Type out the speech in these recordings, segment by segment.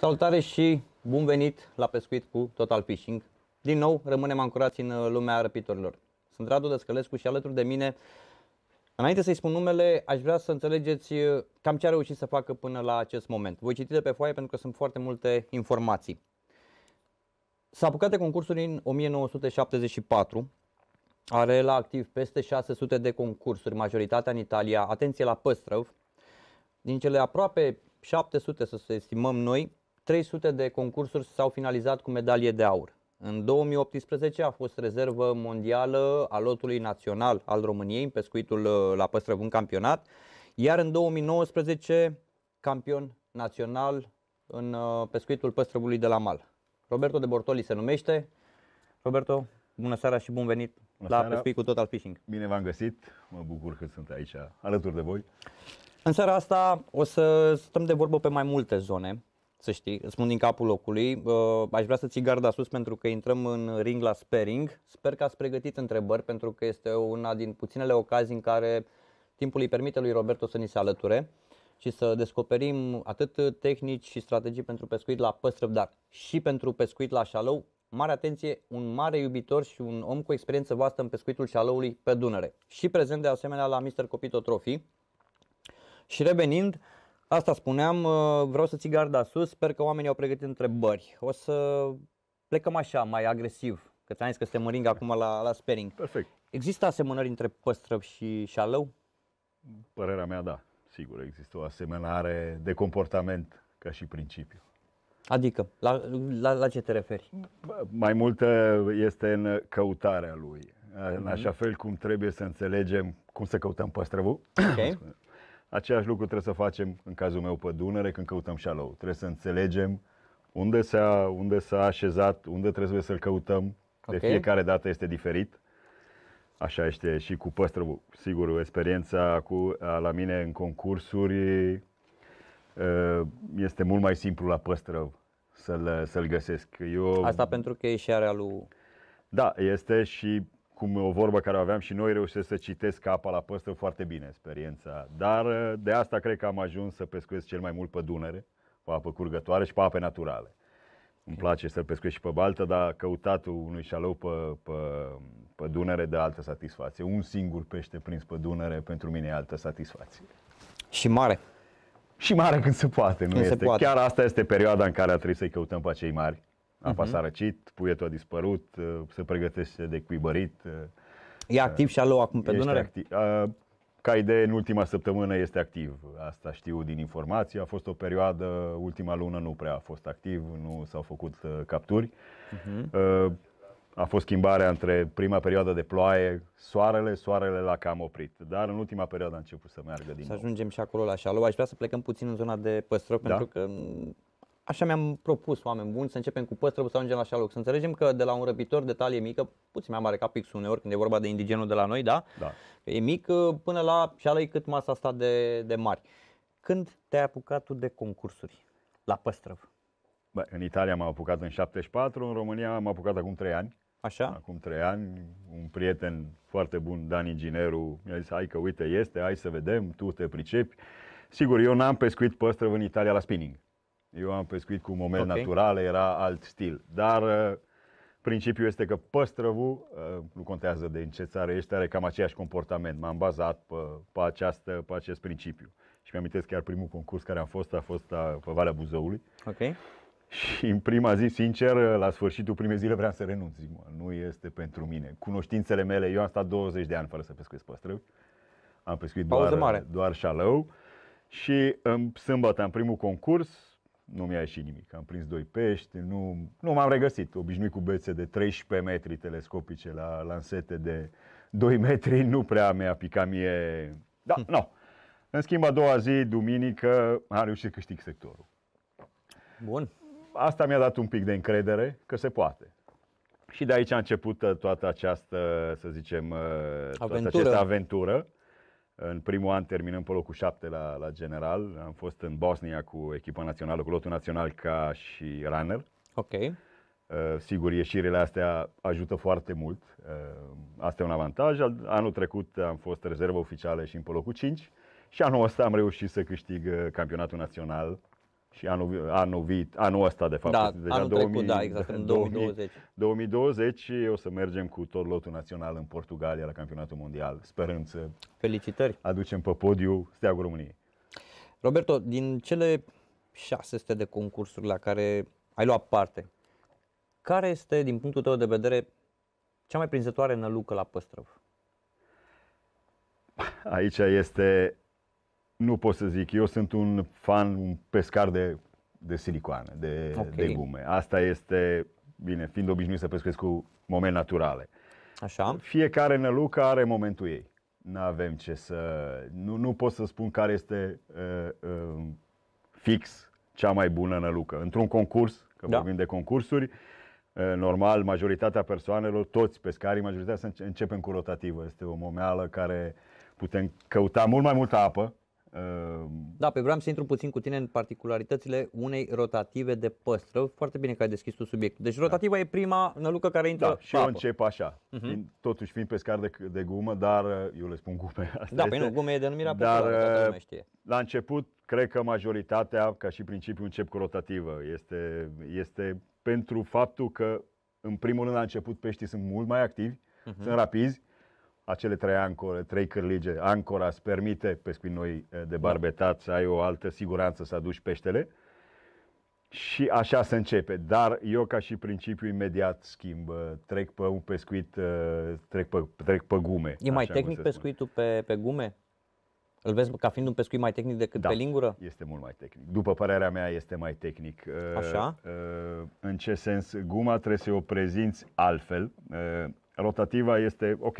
Salutare și bun venit la Pescuit cu Total Fishing. Din nou, rămânem ancorați în uh, lumea răpitorilor. Sunt Radu Dăscălescu și alături de mine, înainte să-i spun numele, aș vrea să înțelegeți uh, cam ce a reușit să facă până la acest moment. Voi citi de pe foaie pentru că sunt foarte multe informații. S-a apucat de concursuri în 1974, are la activ peste 600 de concursuri, majoritatea în Italia, atenție la păstrăv. Din cele aproape 700, să se estimăm noi, 300 de concursuri s-au finalizat cu medalie de aur. În 2018 a fost rezervă mondială a lotului național al României în pescuitul uh, la păstrăvân campionat, iar în 2019 campion național în uh, pescuitul păstrăvului de la mal. Roberto de Bortoli se numește. Roberto, bună seara și bun venit bună la seara. Pescuit cu Total Fishing. Bine v-am găsit, mă bucur că sunt aici alături de voi. În seara asta o să stăm de vorbă pe mai multe zone să știi, îți spun din capul locului. Aș vrea să ții garda sus pentru că intrăm în ring la sparing. Sper că ați pregătit întrebări pentru că este una din puținele ocazii în care timpul îi permite lui Roberto să ni se alăture și să descoperim atât tehnici și strategii pentru pescuit la păs dar și pentru pescuit la șalău. Mare atenție, un mare iubitor și un om cu experiență vastă în pescuitul șalăului pe Dunăre și prezent de asemenea la Mr. Copito Trophy. Și revenind, uh, Asta spuneam, uh, vreau să ți garda sus, sper că oamenii au pregătit întrebări. O să plecăm așa, mai agresiv, că ți-am zis că suntem în ring acum la, la sparing. Perfect. Există asemănări între păstrăv și șalău? Părerea mea, da. Sigur, există o asemănare de comportament ca și principiu. Adică, la, la, la ce te referi? Mai mult este în căutarea lui, în mhm. așa fel cum trebuie să înțelegem cum să căutăm păstrăvul. Okay. Aceeași lucru trebuie să facem în cazul meu pe Dunăre când căutăm șalou. Trebuie să înțelegem unde s-a, unde s-a așezat, unde trebuie să-l căutăm. Okay. De fiecare dată este diferit. Așa este și cu păstrăvul. Sigur, experiența cu, la mine în concursuri ă, este mult mai simplu la păstrăv să-l, să-l găsesc. Eu... Asta pentru că e și area lui... Da, este și cum o vorbă care o aveam și noi, reușesc să citesc apa la păstă foarte bine experiența. Dar uh, de asta cred că am ajuns să pescuiesc cel mai mult pe Dunăre, pe apă curgătoare și pe ape naturale. Îmi place să-l pescuiesc și pe baltă, dar căutatul unui șalou pe, pe, pe Dunăre de altă satisfacție. Un singur pește prins pe Dunăre pentru mine e altă satisfacție. Și mare. Și mare când se poate, nu când este. Se poate. Chiar asta este perioada în care a trebuit să-i căutăm pe cei mari Apa uh-huh. s-a răcit, puietul a dispărut, se pregătește de cuibărit. Uh, e activ și alou acum pe Dunăre? uh, Ca idee, în ultima săptămână este activ. Asta știu din informații. A fost o perioadă, ultima lună nu prea a fost activ, nu s-au făcut uh, capturi. Uh-huh. A fost schimbarea între prima perioadă de ploaie, soarele, soarele l-a cam oprit. Dar în ultima perioadă a început să meargă din să nou. Să ajungem și acolo la șalou. Aș vrea să plecăm puțin în zona de păstrări, da? pentru că mm, Așa mi-am propus, oameni buni, să începem cu păstrăvul, să ajungem la șaloc. Să înțelegem că de la un răbitor de talie mică, puțin mai mare ca pixul uneori, când e vorba de indigenul de la noi, da? da. E mic uh, până la șalăi cât masa asta de, de mari. Când te-ai apucat tu de concursuri la păstrăv? Bă, în Italia m-am apucat în 74, în România m-am apucat acum 3 ani. Așa? Acum 3 ani, un prieten foarte bun, Dan Ingineru, mi-a zis, hai că uite este, hai să vedem, tu te pricepi. Sigur, eu n-am pescuit păstrăv în Italia la spinning. Eu am pescuit cu moment okay. naturale, era alt stil. Dar uh, principiul este că păstrăvul, uh, nu contează de în ce țară ești, are cam aceeași comportament. M-am bazat pe, pe, această, pe acest principiu. Și mi-amintesc am chiar primul concurs care am fost, a fost la uh, pe Valea Buzăului. Ok. Și în prima zi, sincer, la sfârșitul primei zile vreau să renunț. Zic, mă, nu este pentru mine. Cunoștințele mele, eu am stat 20 de ani fără să pescuiesc păstrăvi. Am pescuit doar, mare. doar șalău. Și în sâmbătă, în primul concurs, nu mi-a ieșit nimic. Am prins doi pești, nu, nu m-am regăsit. Obișnuit cu bețe de 13 metri telescopice la lansete de 2 metri, nu prea mi-a picat mie. Da, hm. nu. În schimb, a doua zi, duminică, am reușit să câștig sectorul. Bun. Asta mi-a dat un pic de încredere că se poate. Și de aici a început uh, toată această, să zicem, uh, toată această aventură în primul an terminăm pe locul 7 la, la general. Am fost în Bosnia cu echipa națională, cu lotul național ca și runner. Ok. Uh, sigur, ieșirile astea ajută foarte mult. Uh, asta e un avantaj. Anul trecut am fost rezervă oficială și în pe locul 5 și anul ăsta am reușit să câștig uh, campionatul național și anul, anul, vi, anul ăsta, de fapt, da, deja anul 2000, trecut, da, exact, în 2020. 2020 o să mergem cu tot lotul național în Portugalia la campionatul mondial, sperând să Felicitări. aducem pe podiu steagul României. Roberto, din cele 600 de concursuri la care ai luat parte, care este, din punctul tău de vedere, cea mai prinzătoare nălucă la păstrăv? Aici este nu pot să zic. Eu sunt un fan, un pescar de, de silicoane, de, okay. de gume. Asta este, bine, fiind obișnuit să pescuiesc cu momente naturale. Așa. Fiecare nălucă are momentul ei. Nu avem ce să... Nu, nu pot să spun care este uh, uh, fix cea mai bună nălucă. Într-un concurs, că da. vorbim de concursuri, uh, normal, majoritatea persoanelor, toți pescarii, majoritatea să începem cu rotativă. Este o momeală care putem căuta mult mai multă apă, Ehm, da, pe vreau să intru puțin cu tine în particularitățile unei rotative de păstră. Foarte bine că ai deschis tu subiectul. Deci da. rotativa da. e prima nălucă care intră Da, și eu încep așa. Uh-huh. Totuși fiind pescar de, de gumă, dar uh, eu le spun gume. Asta da, păi este. păi nu, gume e denumirea dar, populară, uh, știe. La început, cred că majoritatea, ca și principiu, încep cu rotativă. Este, este pentru faptul că, în primul rând, la început, peștii sunt mult mai activi, uh-huh. sunt rapizi, acele trei, ancore, trei cârlige, ancora îți permite pescuit noi eh, de barbetat să ai o altă siguranță să aduci peștele. Și așa se începe, dar eu ca și principiu imediat schimb, eh, trec pe un pescuit, eh, trec pe, trec pe gume. E mai tehnic pescuitul pe, pe gume? Îl vezi ca fiind un pescuit mai tehnic decât da, pe lingură? este mult mai tehnic. După părerea mea, este mai tehnic. Așa? În ce sens? Guma trebuie să o prezinți altfel. Rotativa este, ok,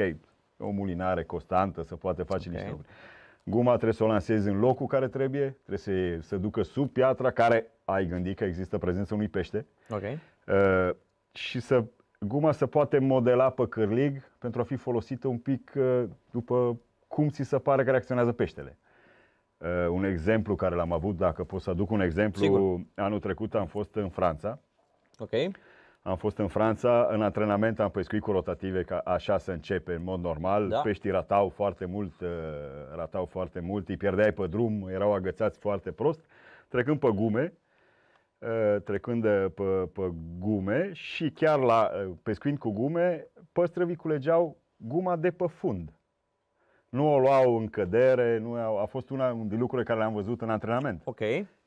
o mulinare constantă să poată face okay. niște lucruri. Guma trebuie să o lansezi în locul care trebuie, trebuie să se ducă sub piatra care ai gândit că există prezența unui pește. Ok. Uh, și să guma să poate modela pe cârlig pentru a fi folosită un pic uh, după cum ți se pare că reacționează peștele. Uh, un exemplu care l-am avut, dacă pot să aduc un exemplu, Sigur. anul trecut am fost în Franța. Okay. Am fost în Franța, în antrenament am pescuit cu rotative, ca așa se începe în mod normal. Da. Peștii ratau foarte mult, uh, ratau foarte mult, îi pierdeai pe drum, erau agățați foarte prost. Trecând pe gume, uh, trecând pe, pe gume și chiar la uh, pescuind cu gume, păstrăvii culegeau guma de pe fund. Nu o luau în cădere, nu au, a fost una din lucrurile care le-am văzut în antrenament. Ok.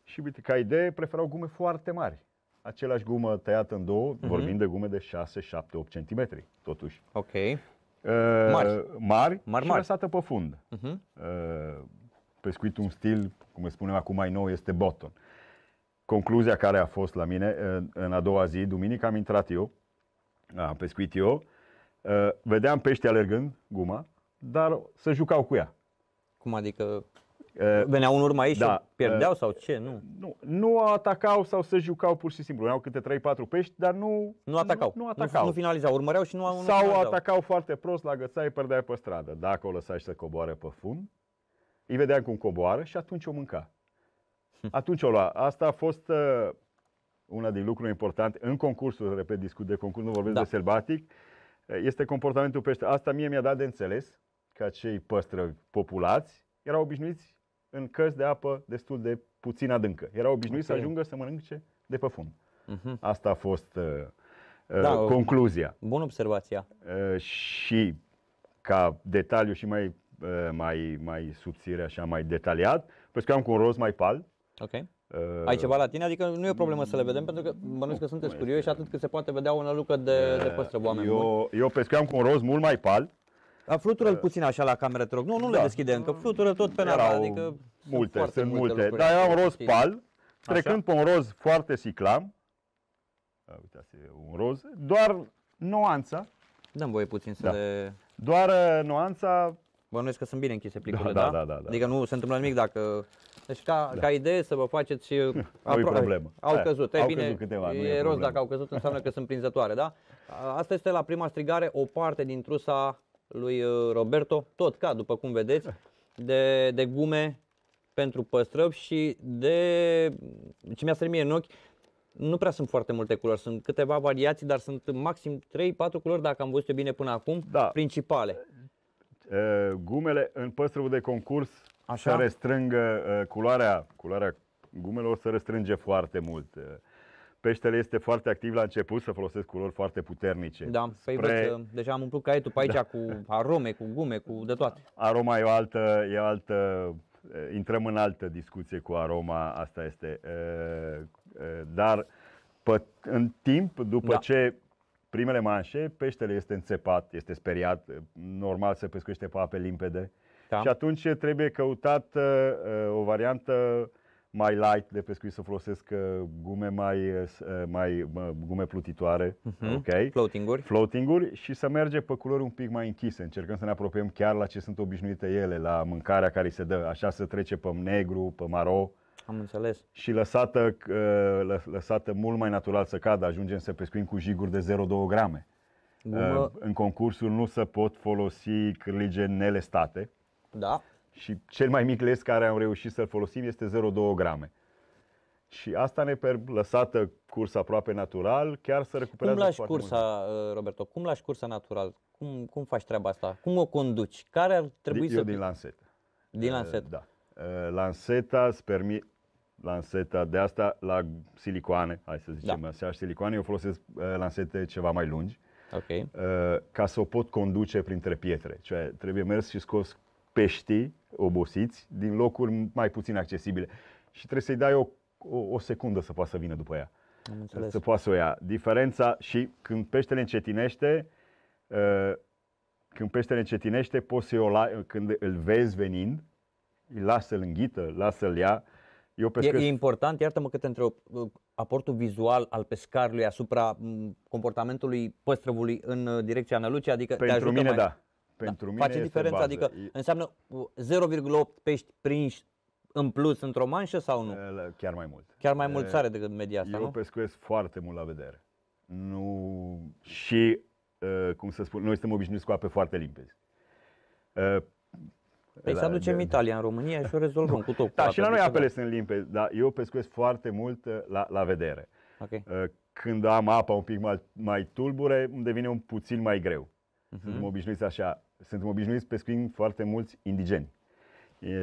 Și uite, ca idee, preferau gume foarte mari același gumă tăiată în două, uh-huh. Mhm. vorbim de gume de 6, 7, 8 cm, totuși. Ok. Uh, mari. Mari, mari, și mari. lăsată pe fund. Uh-huh. Uh, pescuit un stil, cum spunem acum mai nou, este bottom. Concluzia care a fost la mine, în, uh, în a doua zi, duminică, am intrat eu, am pescuit eu, uh, vedeam pești alergând guma, dar se jucau cu ea. Cum adică Uh, Veneau în urmă aici da, și uh, pierdeau sau ce? Nu. nu. Nu atacau sau se jucau pur și simplu. Veneau câte 3-4 pești, dar nu, nu atacau. Nu, nu, atacau. Nu, nu finalizau, urmăreau și nu Sau nu atacau foarte prost, la gățai, pierdeai pe stradă. Dacă o lăsai să coboare pe fum, îi vedeam cum coboară și atunci o mânca. Hm. Atunci o lua. Asta a fost uh, una din lucruri importante în concursul, repet, discut de concurs, nu vorbesc da. de selbatic. Uh, este comportamentul pește. Asta mie mi-a dat de înțeles că cei păstră populați erau obișnuiți în cărți de apă destul de puțin adâncă. Era obișnuit okay. să ajungă să mănânce de pe fund. Uh-huh. Asta a fost uh, uh da, concluzia. Bună observația. Uh, și ca detaliu și mai, uh, mai, mai subțire, așa, mai detaliat, pescuiam cu un roz mai pal. Ok. Uh, Ai ceva la tine? Adică nu e o problemă să le vedem, pentru că bănuiesc că sunteți curioși atât cât se poate vedea o nălucă de, de oameni. eu, Eu pescuiam cu un roz mult mai pal, Flutură-l puțin așa la cameră, te rog. Nu, nu da. le deschide încă. Flutură tot pe nara, adică... Multe, sunt, sunt multe. multe dar era un roz pal, trecând pe un roz foarte ciclam. Uitați, un roz. Doar nuanța. Dăm voie puțin să da. le... Doar nuanța. Uh, nuanța Bănuiesc că sunt bine închise da, plicurile, da? Da, da, da. da, da. Adică nu se întâmplă nimic dacă... Deci ca, da. ca idee să vă faceți... și apro- problemă. Au da, căzut. Aia, e, au bine, căzut câteva, e, e rost dacă au căzut, înseamnă că sunt prinzătoare, da? Asta este la prima strigare o parte din trusa lui uh, Roberto, tot ca, după cum vedeți, de, de gume pentru păstrăvi și de ce mi-a strămie în ochi, nu prea sunt foarte multe culori, sunt câteva variații, dar sunt maxim 3-4 culori, dacă am văzut eu bine până acum, da. principale. Uh, gumele în păstrăvul de concurs Așa? se restrângă, uh, culoarea, culoarea gumelor se restrânge foarte mult peștele este foarte activ la început să folosesc culori foarte puternice. Da, păi Spre... păi văd, deja am umplut caietul pe aici da. cu arome, cu gume, cu de toate. Aroma e o altă, e o altă intrăm în altă discuție cu aroma, asta este. Dar pe, în timp, după da. ce primele manșe, peștele este înțepat, este speriat, normal se pescuiește pe ape limpede. Da. Și atunci trebuie căutat o variantă mai light de pescuit, să folosesc uh, gume mai, uh, uh, mai gume plutitoare, uh-huh. ok? Floatinguri. Floatinguri și să merge pe culori un pic mai închise. Încercăm să ne apropiem chiar la ce sunt obișnuite ele, la mâncarea care îi se dă. Așa să trece pe negru, pe maro. Am înțeles. Și lăsată, lăsată mult mai natural să cadă, ajungem să pescuim cu jiguri de 0,2 grame. Gumă. În concursul nu se pot folosi cârlige nelestate. Da. Și cel mai mic les care am reușit să-l folosim este 0,2 grame. Și asta ne per lăsată cursa aproape natural, chiar să recuperează cum lași cursa, mult. Uh, Roberto, cum lași cursa natural? Cum, cum faci treaba asta? Cum o conduci? Care ar trebui Eu să... Eu din Lanseta. Din Lanseta? Uh, da. Uh, Lanseta spermi Lanseta de asta la silicoane, hai să zicem da. așa, silicoane, eu folosesc lansete ceva mai lungi, okay. ca să o pot conduce printre pietre. Cioè, trebuie mers și scos peștii obosiți din locuri mai puțin accesibile. Și trebuie să-i dai o, o, o secundă să poată să vină după ea. Să poată să o ia. Diferența și când peștele încetinește, uh, când peștele încetinește, poți să o la, când îl vezi venind, lasă-l înghită, lasă-l ia. Eu pescăs... e, e important, iartă-mă cât între uh, aportul vizual al pescarului asupra mm, comportamentului păstrăvului în uh, direcția nălucii, adică Pentru te ajută mine mai... da. Da. Pentru da. mine Face diferența, bază. adică e... înseamnă 0,8 pești prinși în plus într-o manșă sau nu? Chiar mai mult. Chiar mai mult sare decât media asta, Eu nu? pescuiesc foarte mult la vedere. Nu... Și, cum să spun, noi suntem obișnuiți cu ape foarte limpezi. Păi să aducem de... Italia în România și o rezolvăm nu. cu tot. Da, și la adică noi apele sunt limpezi, dar eu pescuiesc foarte mult la, la vedere. Okay. Când am apa un pic mai, mai tulbure, îmi devine un puțin mai greu. Uh-huh. Mhm. Sunt obișnuiți așa suntem obișnuiți pescuind foarte mulți indigeni.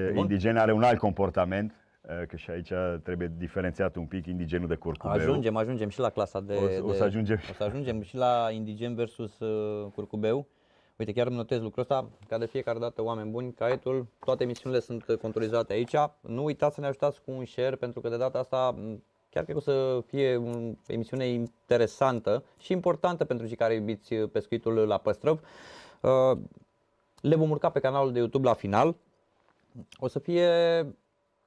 Bun. Indigeni are un alt comportament, că și aici trebuie diferențiat un pic indigenul de curcubeu. Ajungem, ajungem și la clasa de... O, o să ajungem. De, o să ajungem și la indigen versus curcubeu. Uite, chiar îmi notez lucrul ăsta, ca de fiecare dată, oameni buni, caietul, toate emisiunile sunt controlizate aici. Nu uitați să ne ajutați cu un share, pentru că de data asta chiar cred că o să fie o emisiune interesantă și importantă pentru cei care iubiți pescuitul la păstrăv. Le vom urca pe canalul de YouTube la final. O să fie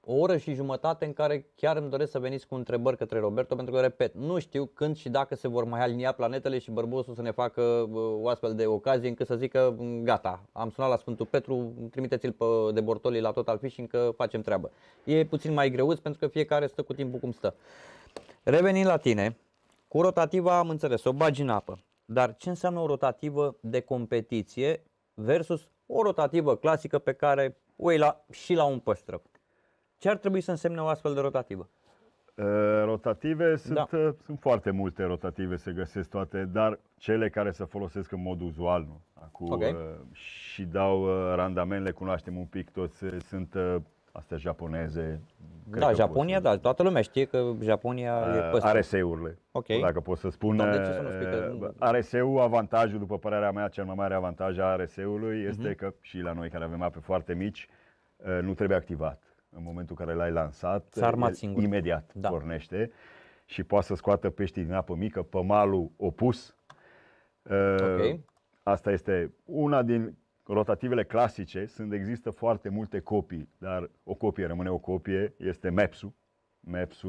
o oră și jumătate în care chiar îmi doresc să veniți cu întrebări către Roberto, pentru că, repet, nu știu când și dacă se vor mai alinia planetele și bărbosul să ne facă uh, o astfel de ocazie încât să zică mm, gata, am sunat la Sfântul Petru, trimiteți-l pe de Bortoli la Total Fishing că facem treabă. E puțin mai greu, pentru că fiecare stă cu timpul cum stă. Revenind la tine, cu rotativa am înțeles, o bagi în apă. Dar ce înseamnă o rotativă de competiție versus o rotativă clasică pe care o iei la, și la un păstră. Ce ar trebui să însemne o astfel de rotativă? Uh, rotative sunt, da. Uh, sunt foarte multe rotative, se găsesc toate, dar cele care se folosesc în mod uzual nu? Acum, okay. Uh, și dau randament, le cunoaștem un pic toți, sunt astea japoneze. Cred da, Japonia, să... da, toată lumea știe că Japonia uh, e păstră. Are seurile. Ok. dacă pot să spun. Doamne, ce să nu spui că... avantajul, după părerea mea, cel mai mare avantaj a RSE-ului mhm. este uh-huh. că și la noi care avem ape foarte mici, nu trebuie activat. În momentul în care l-ai lansat, singur. imediat da. pornește și poate să scoată peștii din apă mică pe malul opus. Okay. Asta este una din rotativele clasice sunt, există foarte multe copii, dar o copie rămâne o copie, este Mepsu. ul maps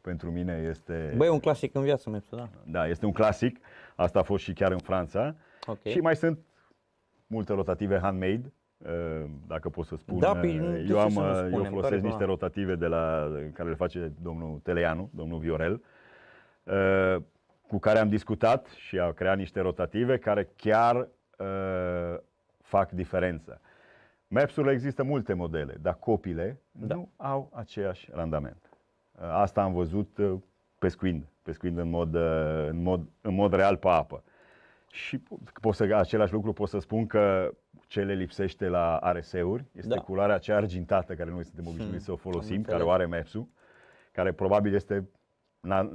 pentru mine este... Băi, e un clasic în viață maps da. Da, este un clasic. Asta a fost și chiar în Franța. Okay. Și mai sunt multe rotative handmade, uh, dacă pot să spun. Da, uh, păi, eu, am, uh, spunem, eu folosesc niște rotative de la, care le face domnul Teleanu, domnul Viorel, cu care am discutat și a creat niște rotative care chiar fac diferența. Maps-urile există multe modele, dar copile da. nu au aceeași randament. Uh, asta am văzut uh, pescuind, pescuind în mod, uh, în mod, în mod real pe apă. Și pot să, același lucru pot să spun că ce le lipsește la areseuri este da. culoarea aceea argintată care noi suntem obișnuiți hmm. să o folosim, care o are maps ul care probabil este na,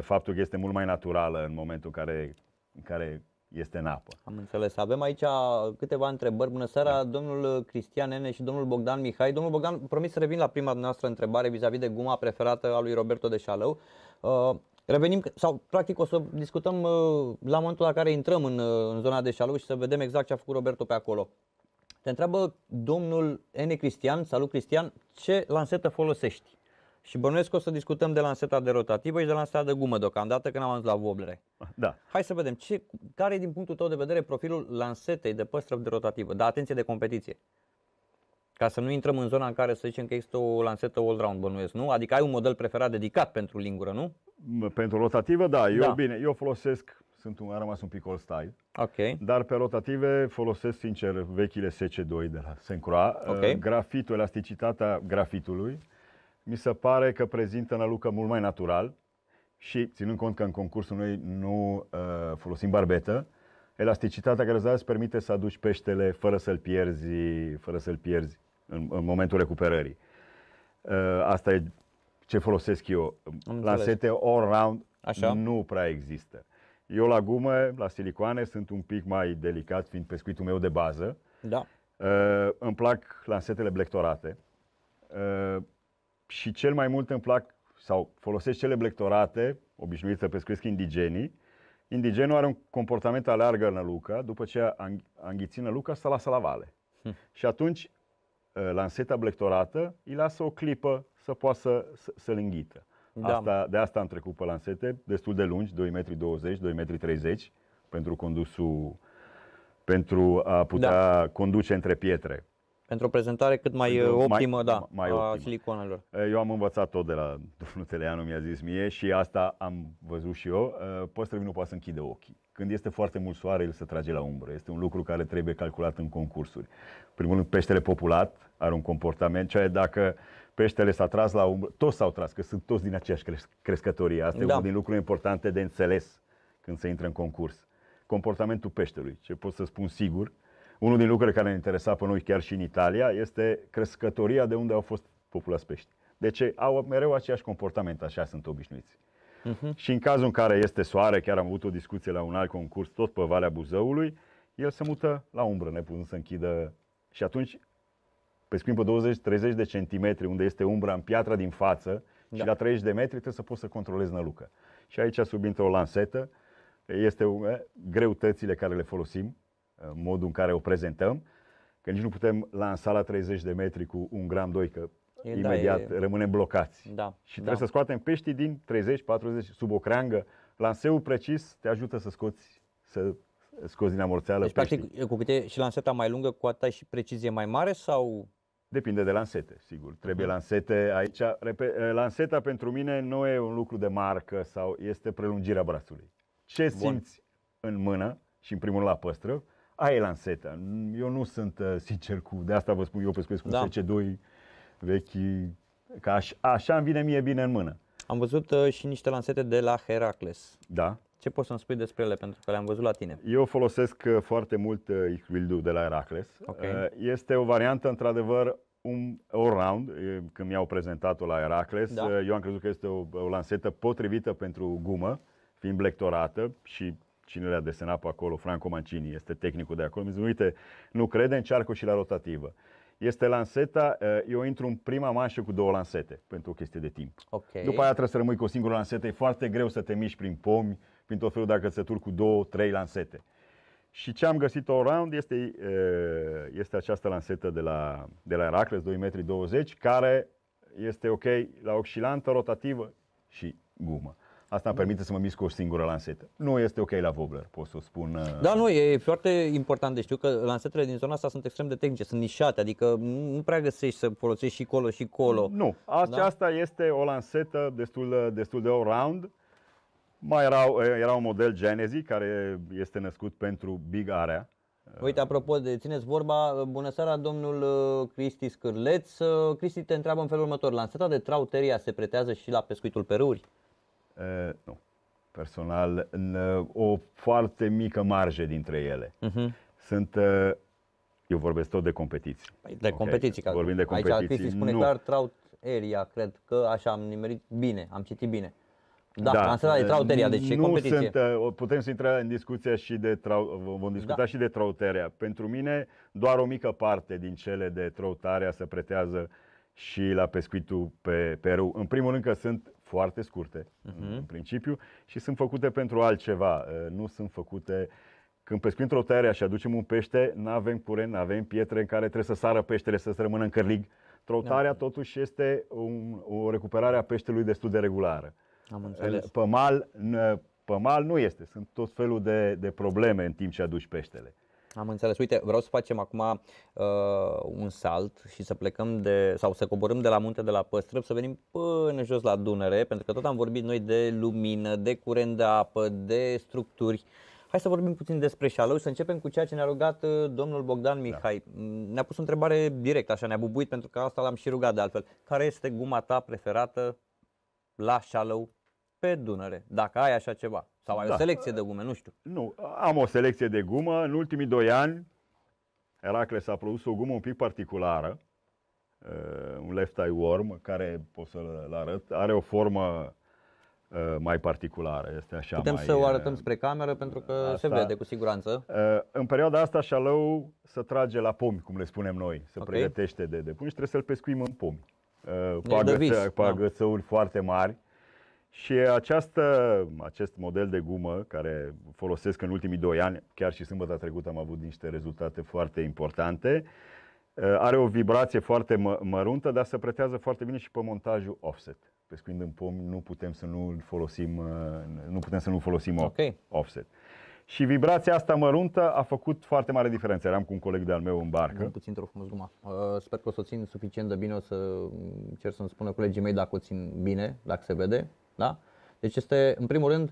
faptul că este mult mai naturală în momentul în care, în care este în apă. Am înțeles. Avem aici câteva întrebări. Bună seara, da. domnul Cristian Nene și domnul Bogdan Mihai. Domnul Bogdan, promis să revin la prima noastră întrebare vis-a-vis de guma preferată a lui Roberto de Șalău. Uh, revenim, sau practic o să discutăm uh, la momentul la care intrăm în, uh, în zona de Șalău și să vedem exact ce a făcut Roberto pe acolo. Te întreabă domnul N. Cristian, salut Cristian, ce lansetă folosești? Și bănuiesc că o să discutăm de lanseta de rotativă și de lanseta de gumă deocamdată, când am ajuns la voblere. Da. Hai să vedem, ce, care e din punctul tău de vedere profilul lansetei de păstrăv de rotativă? Dar atenție de competiție. Ca să nu intrăm în zona în care să zicem că există o lansetă all-round, bănuiesc, nu? Adică ai un model preferat dedicat pentru lingură, nu? Pentru rotativă, da. Eu, da. bine, eu folosesc, sunt un, am rămas un pic all style. Ok. Dar pe rotative folosesc, sincer, vechile SC2 de la Sencroa. Okay. Uh, grafitul, elasticitatea grafitului mi se pare că prezintă Năluca mult mai natural și, ținând cont că în concursul noi nu uh, folosim barbetă, elasticitatea care îți permite să aduci peștele fără să-l pierzi, fără să-l pierzi în, în momentul recuperării. Uh, asta e ce folosesc eu. La Lansete all-round Așa. nu prea există. Eu la gume, la silicoane, sunt un pic mai delicat, fiind pescuitul meu de bază. Da. Uh, îmi plac lansetele blectorate. Uh, și cel mai mult îmi plac sau folosesc cele blectorate, obișnuit să pescuiesc indigenii. Indigenul are un comportament aleargă Luca după ce a înghițit luca, să lasă la vale. Hm. Și atunci ă, lanseta blectorată îi lasă o clipă să poată să, să, să-l înghită. Da. Asta, de asta am trecut pe lansete destul de lungi, 2,20 m, 2,30 m, pentru condusul, pentru a putea da. conduce între pietre. Pentru o prezentare cât mai Pentru optimă, mai, da, mai optimă. siliconelor. Eu am învățat tot de la domnul Teleanu, mi-a zis mie și asta am văzut și eu. Păstrăvinul poate să închide ochii. Când este foarte mult soare, el se trage la umbră. Este un lucru care trebuie calculat în concursuri. Primul rând, peștele populat are un comportament, ceea dacă peștele s-a tras la umbră, toți s-au tras, că sunt toți din aceeași crescătorie. Asta da. e unul din lucrurile importante de înțeles când se intră în concurs. Comportamentul peștelui, ce pot să spun sigur, unul din lucrurile care ne interesa pe noi chiar și în Italia este crescătoria de unde au fost populați pești. Deci au mereu aceeași comportament, așa sunt obișnuiți. Uh-huh. Și în cazul în care este soare, chiar am avut o discuție la un alt concurs, tot pe Valea Buzăului, el se mută la umbră, nepunând să închidă. Și atunci pescuim pe 20-30 de centimetri, unde este umbra în piatra din față, da. și la 30 de metri trebuie să poți să controlezi nălucă. Și aici subintră o lansetă, este greutățile care le folosim, Uh, modul în care o prezentăm, că nici nu putem lansa la 30 de metri cu un gram doi, că e, da, imediat da, e, rămânem blocați. Da, și da. trebuie da. să scoatem peștii din 30-40 sub o creangă. Lanseul precis te ajută să scoți, să scoți din amorțeală deci, peștii. practic, cu cât și lanseta mai lungă, cu atât și precizie mai mare sau... Depinde de lansete, sigur. Trebuie mhm. lansete aici. Uh, lanseta pentru mine nu e un lucru de marcă sau este prelungirea brațului. Ce Bun. simți în mână și în primul la păstră, aia e lanseta. Eu nu sunt uh, sincer cu, de asta vă spun, eu pescuiesc da. cu da. SC2 vechi, Ca aș, așa îmi vine mie bine în mână. Am văzut uh, și niște lansete de la Heracles. Da. Ce poți să-mi spui despre ele? Pentru că le-am văzut la tine. Eu folosesc uh, foarte mult uh, de la Heracles. Okay. Uh, este o variantă, într-adevăr, un all-round, când mi-au prezentat-o la Heracles, da. Uh, eu am crezut că este o, o lansetă potrivită pentru gumă, fiind blectorată și cine le-a desenat pe acolo, Franco Mancini, este tehnicul de acolo, mi zice, uite, nu crede, încearcă și la rotativă. Este lanseta, eh, eu intru în prima manșă cu două lansete, pentru o chestie de timp. Okay. După aia trebuie să rămâi cu o singură lansetă, e foarte greu să te miști prin pomi, prin tot felul de agățături cu două, trei lansete. Și ce am găsit o round este, eh, este această lansetă de la, de la Heracles, 2,20 m, care este ok la oxilantă, rotativă și gumă. Asta îmi permite să mă mișc cu o singură lansetă. Nu este ok la wobbler, pot să spun. Uh, da, nu, e foarte important de știu că lansetele din zona asta sunt extrem de tehnice, sunt nișate, adică nu prea găsești să folosești și colo și colo. Nu, aceasta da? este o lansetă destul, destul de all-round. Mai era, era un model Genesis care este născut pentru Big Area, uh, Uite, apropo, de țineți vorba, uh, bună seara domnul Cristi Scârleț. Cristi te întreabă în felul următor, lanseta de trauteria se pretează și la pescuitul pe râuri? Eh, nu, personal, în eh, o foarte mică marjă dintre ele. Uh-huh. Sunt eh, eu vorbesc tot de competiții. Păi, de okay. competiții. ca Vorbim de competiții. Aici Cristi spune nu. clar Trout Area, cred că așa am nimerit bine, am citit bine. Da, da am de Trout Area, deci nu competiție. Sunt, putem să intrăm în discuția și de trout vom discuta da. și de Trout Area. Pentru mine, doar o mică parte din cele de Trout Area se pretează și la pescuitul pe Peru. În primul rând că sunt foarte scurte, uh-huh. în principiu, și sunt făcute pentru altceva. Uh, nu sunt făcute când pescuim tăiere și aducem un pește, nu avem curent, nu avem pietre în care trebuie să sară peștele, să se rămână în cărlig. Trotarea da. totuși este un, o recuperare a peștelui destul de regulară. Am înțeles. Pe mal, pe mal nu este. Sunt tot felul de, de probleme în timp ce aduci peștele. Am înțeles. Uite, vreau să facem acum uh, un salt și să plecăm de, sau să coborâm de la munte de la păstrăb, să venim până jos la Dunăre, pentru că tot am vorbit noi de lumină, de curent de apă, de structuri. Hai să vorbim puțin despre șalău să începem cu ceea ce ne-a rugat uh, domnul Bogdan da. Mihai. Da. Ne-a pus o întrebare direct, așa ne-a bubuit, pentru că asta l-am și rugat de altfel. Care este guma ta preferată la șalău pe Dunăre, dacă ai așa ceva. Sau ai da. o selecție de gume, nu știu. Nu, am o selecție de gumă. În ultimii doi ani, Heracle s-a produs o gumă un pic particulară, uh, un left eye worm, care pot să-l arăt, are o formă uh, mai particulară. Este așa Putem mai, să o arătăm uh, spre cameră pentru că asta, se vede cu siguranță. În perioada asta șalău să trage la pomi, cum le spunem noi, se okay. pregătește de, de pun și trebuie să-l pescuim în pomi. Cu, agăță, cu da. foarte mari și această, acest model de gumă care folosesc în ultimii doi ani, chiar și sâmbătă trecută am avut niște rezultate foarte importante, uh, are o vibrație foarte mă- măruntă, dar se pretează foarte bine și pe montajul offset. Pescuind în pom, nu putem să nu folosim, uh, nu putem să nu folosim okay. offset. Și vibrația asta măruntă a făcut foarte mare diferență. Eram cu un coleg de-al meu în barcă. Nu puțin rog frumos guma. Uh, sper că o să o țin suficient de bine. O să cer să-mi spună colegii mei dacă o țin bine, dacă se vede. Da? Deci este, în primul rând,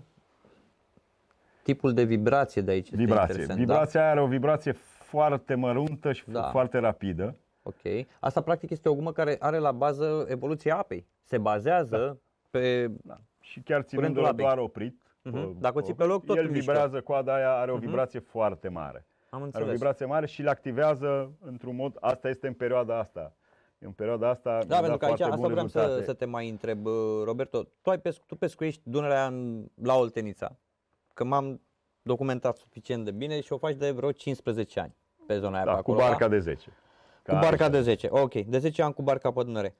tipul de vibrație de aici. Vibrație. Da. Vibrația da? are o vibrație foarte măruntă și da. foarte rapidă. Ok. Asta practic este o gumă care are la bază evoluția apei. Se bazează da. pe da. Și chiar ținându-l doar oprit. Uh-huh. Dacă o ții pe loc, uh, tot El vibrează, mișcă. coada aia are o mhm. vibrație uh-huh. foarte mare. Am înțeles. Are o vibrație mare și îl activează într-un mod, asta este în perioada asta în perioada asta. Da, pentru că aici asta vreau să, să te mai întreb, uh, Roberto. Tu, ai pesc, tu pescuiești Dunărea în, la Oltenița, că m-am documentat suficient de bine și o faci de vreo 15 ani pe zona aia. Da, acolo, cu barca da? de 10. Ca cu barca așa. de 10, ok. De 10 ani cu barca pe Dunăre.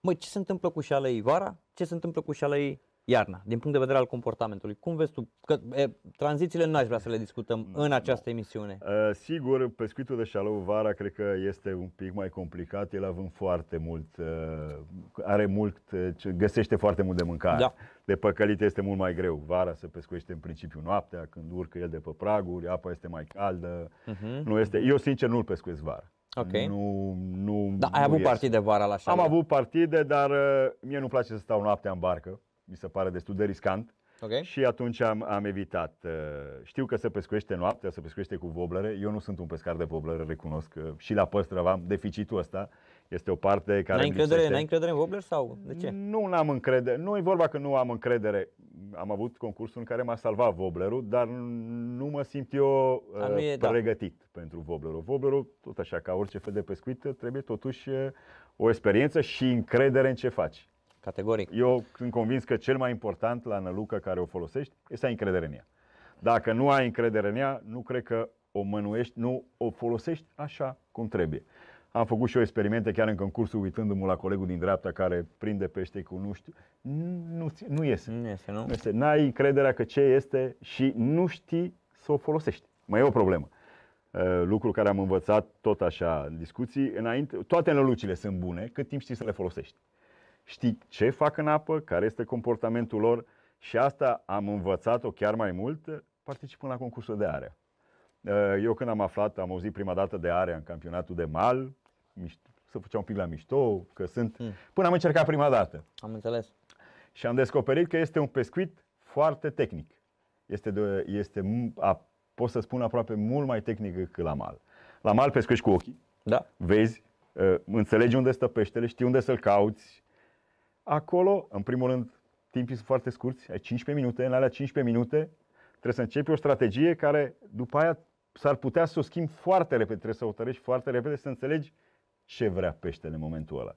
Mă, ce se întâmplă cu șalei vara? Ce se întâmplă cu șalei iarna, din punct de vedere al comportamentului. Cum vezi tu? Că e, tranzițiile nu aș vrea să le discutăm no, mm, în da. această no. emisiune. Uh, sigur, pescuitul de șalou vara cred că este un pic mai complicat. El având foarte mult, uh, are mult, uh, găsește foarte mult de mâncare. Da. De păcălit este mult mai greu. Vara se pescuiește în principiu noaptea, când urcă el de pe praguri, apa este mai caldă. Uh-huh. Nu este, eu sincer nu-l pescuiesc vara. Okay. Nu, nu, da, ai nu avut ies. partide vara la șalea. Am avut partide, dar uh, mie nu-mi place să stau noaptea în barcă mi se pare destul de riscant. Okay. Și atunci am, am evitat. Uh, știu că se pescuiește noaptea, se pescuiește cu voblere. Eu nu sunt un pescar de voblere, recunosc. Uh, și la păstră am deficitul ăsta. Este o parte care. N-ai încredere, n-ai încredere în vobler sau de ce? Nu am încredere. Nu e vorba că nu am încredere. Am avut concursul în care m-a salvat voblerul, dar nu mă simt eu dar uh, da. pregătit da. pentru voblerul. Voblerul, tot așa ca orice fel de pescuit, trebuie totuși o experiență și încredere în ce faci. Categoric. Eu sunt convins că cel mai important la nălucă care o folosești este să ai încredere în ea. Dacă nu ai încredere în ea, nu cred că o mănuiești, nu o folosești așa cum trebuie. Am făcut și eu experimente chiar în concursul, uitându-mă la colegul din dreapta care prinde pește cu nu știu. Nu, nu iese. Nu iese, nu? nu N-ai încrederea că ce este și nu știi să o folosești. Mai e o problemă. Uh, lucru care am învățat tot așa în discuții. Înainte, toate nălucile sunt bune cât timp știi să le folosești știi ce fac în apă, care este comportamentul lor și asta am învățat-o chiar mai mult uh, participând la concursul de are. Uh, eu când am aflat, am auzit prima dată de area în campionatul de mal, să făcea un pic la mișto, că sunt... Mm. Până am încercat prima dată. Am înțeles. Și am descoperit că este un pescuit foarte tehnic. Este, de, este a, pot să spun, aproape mult mai tehnic decât la mal. La mal pescuiești cu ochii, da. vezi, uh, înțelegi unde stă peștele, știi unde să-l cauți, Acolo, în primul rând, timpii sunt foarte scurți, ai 15 minute, în alea 15 minute trebuie să începi o strategie care după aia s-ar putea să o schimbi foarte repede, trebuie să o tărești foarte repede să înțelegi ce vrea peștele în momentul ăla,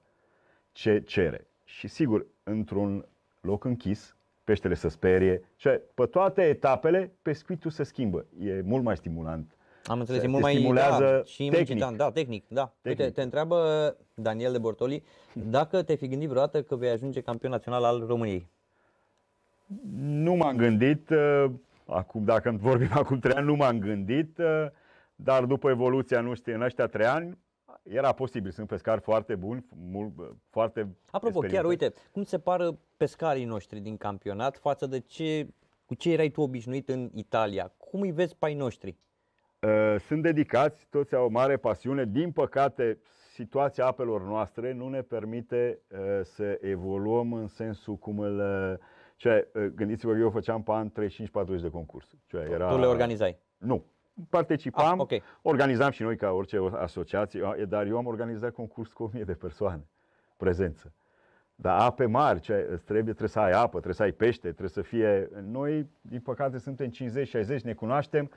ce cere. Și sigur, într-un loc închis, peștele să sperie. Și pe toate etapele, pescuitul se schimbă. E mult mai stimulant am înțeles, e mult mai stimulează da, și tehnic. Incitant, da, tehnic, da. Tehnic. Uite, te întreabă Daniel de Bortoli dacă te fi gândit vreodată că vei ajunge campion național al României. Nu m-am gândit, uh, acum, dacă vorbim acum trei ani, nu m-am gândit, uh, dar după evoluția nu știu, în ăștia trei ani, era posibil. Sunt pescari foarte buni, mult, uh, foarte Apropo, chiar uite, cum se pară pescarii noștri din campionat față de ce, cu ce erai tu obișnuit în Italia? Cum îi vezi pe ai noștri? Uh, sunt dedicați, toți au o mare pasiune. Din păcate, situația apelor noastre nu ne permite uh, să evoluăm în sensul cum îl... Uh, cioè, gândiți-vă că eu făceam pe an 35-40 de concursuri. Cioè, era... Tu le organizai? Nu, participam, ah, okay. organizam și noi ca orice asociație, dar eu am organizat concurs cu 1000 de persoane, prezență. Dar ape mari, ce, trebuie, trebuie să ai apă, trebuie să ai pește, trebuie să fie... Noi, din păcate, suntem 50-60, ne cunoaștem,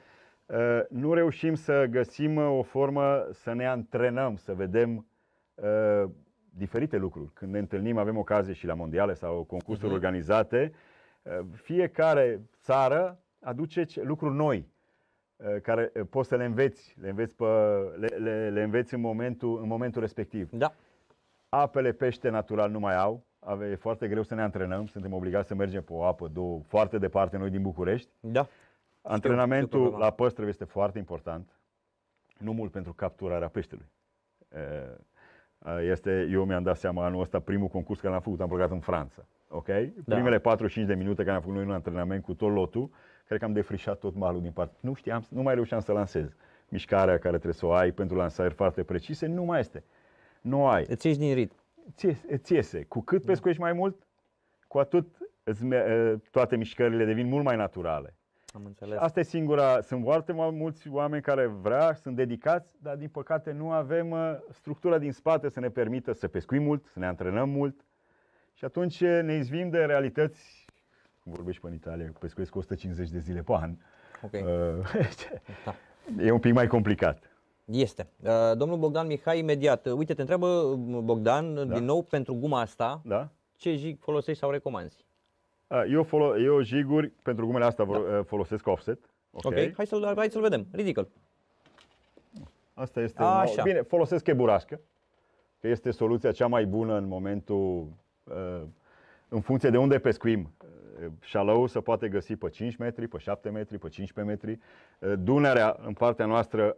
Uh, nu reușim să găsim uh, o formă să ne antrenăm, să vedem uh, diferite lucruri. Când ne întâlnim, avem ocazie și la mondiale sau concursuri uh-huh. organizate, fiecare țară aduce lucruri noi care poți să le înveți, le înveți, pe, le, le, le înveți în, momentul, în momentul respectiv. Da. Apele pește natural nu mai au, e foarte greu să ne antrenăm, suntem obligați să mergem pe o apă două, foarte departe noi din București. Da. Antrenamentul la păstrăv este foarte important, nu mult pentru capturarea peștelui. Este, eu mi-am dat seama anul ăsta primul concurs care l-am făcut, am plecat în Franța. Ok? Da. Primele 45 de minute care am făcut noi un antrenament cu tot lotul, cred că am defrișat tot malul din parte. Nu știam, nu mai reușeam să lansez. Mișcarea care trebuie să o ai pentru lansări foarte precise nu mai este. Nu ai. Îți ieși din ritm. Îți iese. Cu cât da. pescuiești mai mult, cu atât toate mișcările devin mult mai naturale. Am înțeles. asta e singura. Sunt foarte mulți oameni care vrea, sunt dedicați, dar din păcate nu avem uh, structura din spate să ne permită să pescuim mult, să ne antrenăm mult. Și atunci uh, ne izvim de realități. Vorbești pe în Italia, pescuiesc 150 de zile pe an. Okay. Uh, da. e un pic mai complicat. Este. Domnul Bogdan Mihai, imediat. Uite, te întreabă Bogdan, da. din nou, pentru guma asta, da? ce jic folosești sau recomanzi? Eu, folo- eu jiguri, pentru gumele astea da. Eh, folosesc offset. Ok, okay. Hai, să-l, hai să-l vedem. Ridică-l. Asta este... A, așa. Bine, folosesc cheburașcă, că este soluția cea mai bună în momentul... Eh, în funcție de unde pescuim, Shallow eh, se poate găsi pe 5 metri, pe 7 metri, pe 15 metri. Dunărea, în partea noastră,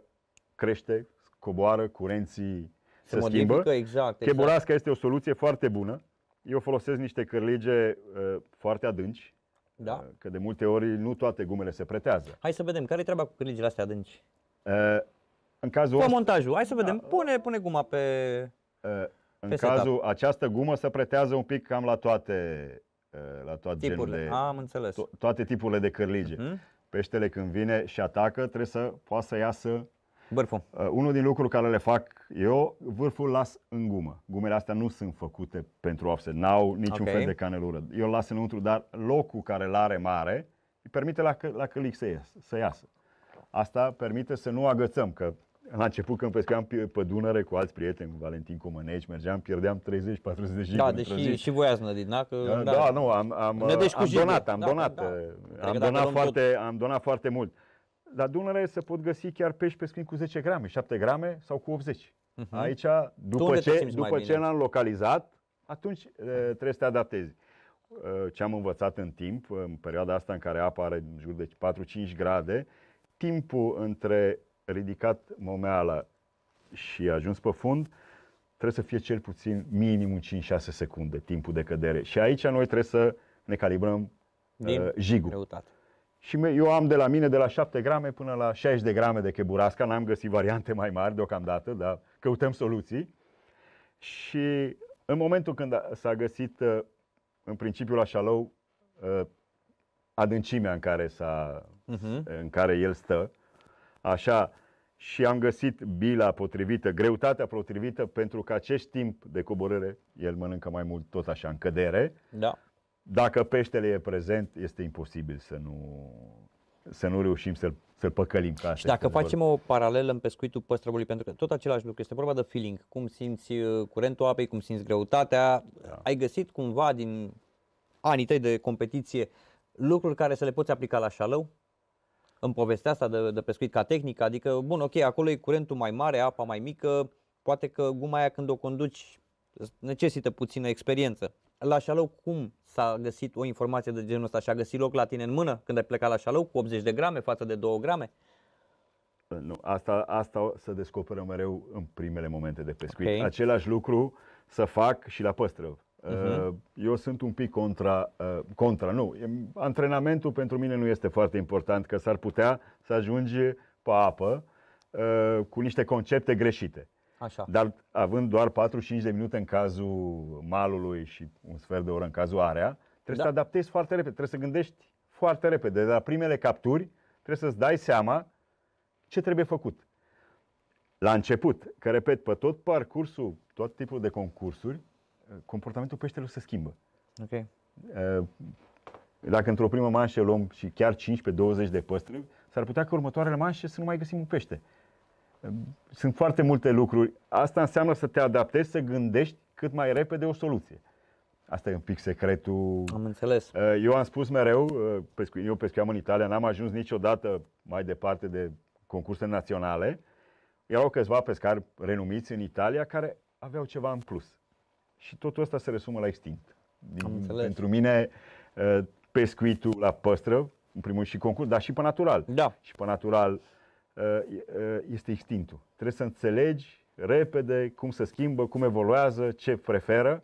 crește, coboară, curenții se, se schimbă. Exact, exact. Cheburasca este o soluție foarte bună eu folosesc niște cărlige uh, foarte adânci, da? uh, că de multe ori nu toate gumele se pretează. Hai să vedem, care e treaba cu cărligile astea adânci? Uh, în cazul Fă montajul, hai să vedem, uh, pune, pune guma pe... Uh, în pe cazul setup. această gumă se pretează un pic cam la toate, uh, la toate tipurile. genurile, Am înțeles. To- toate tipurile de cărlige. Uh-huh. Mhm. Peștele când vine și atacă trebuie să poată să iasă Uh, unul din lucruri care le fac eu vârful las în gumă. Gumele astea nu sunt făcute pentru offset, n-au niciun okay. fel de canelură. Eu las înăuntru, dar locul care îl are mare îi permite la, la călic să, ies, să iasă. Asta permite să nu agățăm, că la început când pescuiam pe Dunăre cu alți prieteni, cu Valentin Comăneci, mergeam, pierdeam 30-40 de Da, deși zi. și voi ați nădit, da? Că, da, da, nu, am, am, am donat, am da, donat, da, da. am, donat foarte, am donat foarte mult. La Dunăre se pot găsi chiar pești pescuind cu 10 grame, 7 grame sau cu 80. Uh-huh. Aici, după ce, după ce l-am localizat, atunci eh, trebuie să te adaptezi. Eh, ce am învățat în timp, în perioada asta în care apa are în jur de 4-5 grade, timpul între ridicat momeala și ajuns pe fund trebuie să fie cel puțin minim 5-6 secunde timpul de cădere. Și aici noi trebuie să ne calibrăm uh, jigul. Reutate. Și eu am de la mine de la 7 grame până la 60 de grame de cheburasca, n-am găsit variante mai mari deocamdată, dar căutăm soluții și în momentul când s-a găsit uh, în principiu la Shalou, uh, adâncimea în care, s-a, uh-huh. în care el stă, așa, și am găsit bila potrivită, greutatea potrivită, pentru că acest timp de coborâre, el mănâncă mai mult tot așa în cădere. Da. Dacă peștele e prezent, este imposibil să nu să nu reușim să-l, să păcălim. Ca și dacă facem vor. o paralelă în pescuitul păstrăvului, pentru că tot același lucru, este vorba de feeling, cum simți uh, curentul apei, cum simți greutatea, da. ai găsit cumva din anii tăi de competiție lucruri care să le poți aplica la șalău? În povestea asta de, de pescuit ca tehnică, adică, bun, ok, acolo e curentul mai mare, apa mai mică, poate că guma aia când o conduci necesită puțină experiență. La șalău cum s-a găsit o informație de genul ăsta și a găsit loc la tine în mână când ai plecat la șalău cu 80 de grame față de 2 grame? Uh, nu, asta, asta să descoperăm mereu în primele momente de pescuit. Okay. Același lucru să fac și la păstrăv. Uh-huh. Eu sunt un pic contra, uh, contra, nu, antrenamentul pentru mine nu este foarte important, că s-ar putea să ajungi pe apă uh, cu niște concepte greșite. Așa. Dar având doar 45 de minute în cazul malului și un sfert de oră în cazul area, trebuie da. să te adaptezi foarte repede, trebuie să gândești foarte repede. De la primele capturi trebuie să-ți dai seama ce trebuie făcut. La început, că repet, pe tot parcursul, tot tipul de concursuri, comportamentul peștelor se schimbă. Ok. Eh, dacă într-o primă manșă luăm și chiar 15-20 de păstrăvi, s-ar putea că următoarele manșe să nu mai găsim un pește. Sunt foarte multe lucruri. Asta înseamnă să te adaptezi, să gândești cât mai repede o soluție. Asta e un pic secretul. Am înțeles. Uh, eu am spus mereu, uh, eu pescuiam în Italia, n-am ajuns niciodată mai departe de concurse naționale. Erau câțiva pescari renumiți în Italia care aveau ceva în plus. Și totul ăsta se resumă la extinct. Din, pentru mine, uh, pescuitul la păstră, în primul și concurs, dar și pe natural. Da. Și pe natural Ă, ă, este instinctul. Trebuie să înțelegi repede cum se schimbă, cum evoluează, ce preferă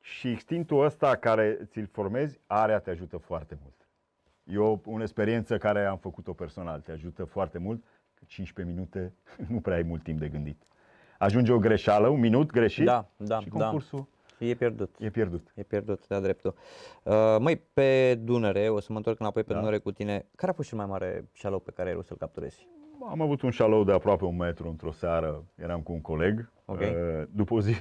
și instinctul ăsta care ți-l formezi, area te ajută foarte mult. E o, experiență care am făcut-o personal, te ajută foarte mult, 15 minute nu prea ai mult timp de gândit. Ajunge o greșeală, un minut greșit da, da, și da. concursul da. E pierdut. E pierdut. E pierdut, de-a dreptul. Uh, măi, pe Dunăre, o să mă întorc înapoi pe da. Dunăre cu tine, care a fost cel mai mare șalop pe care ai reușit să-l capturezi? am avut un șalou de aproape un metru într-o seară, eram cu un coleg. Okay. Eh, după o zi,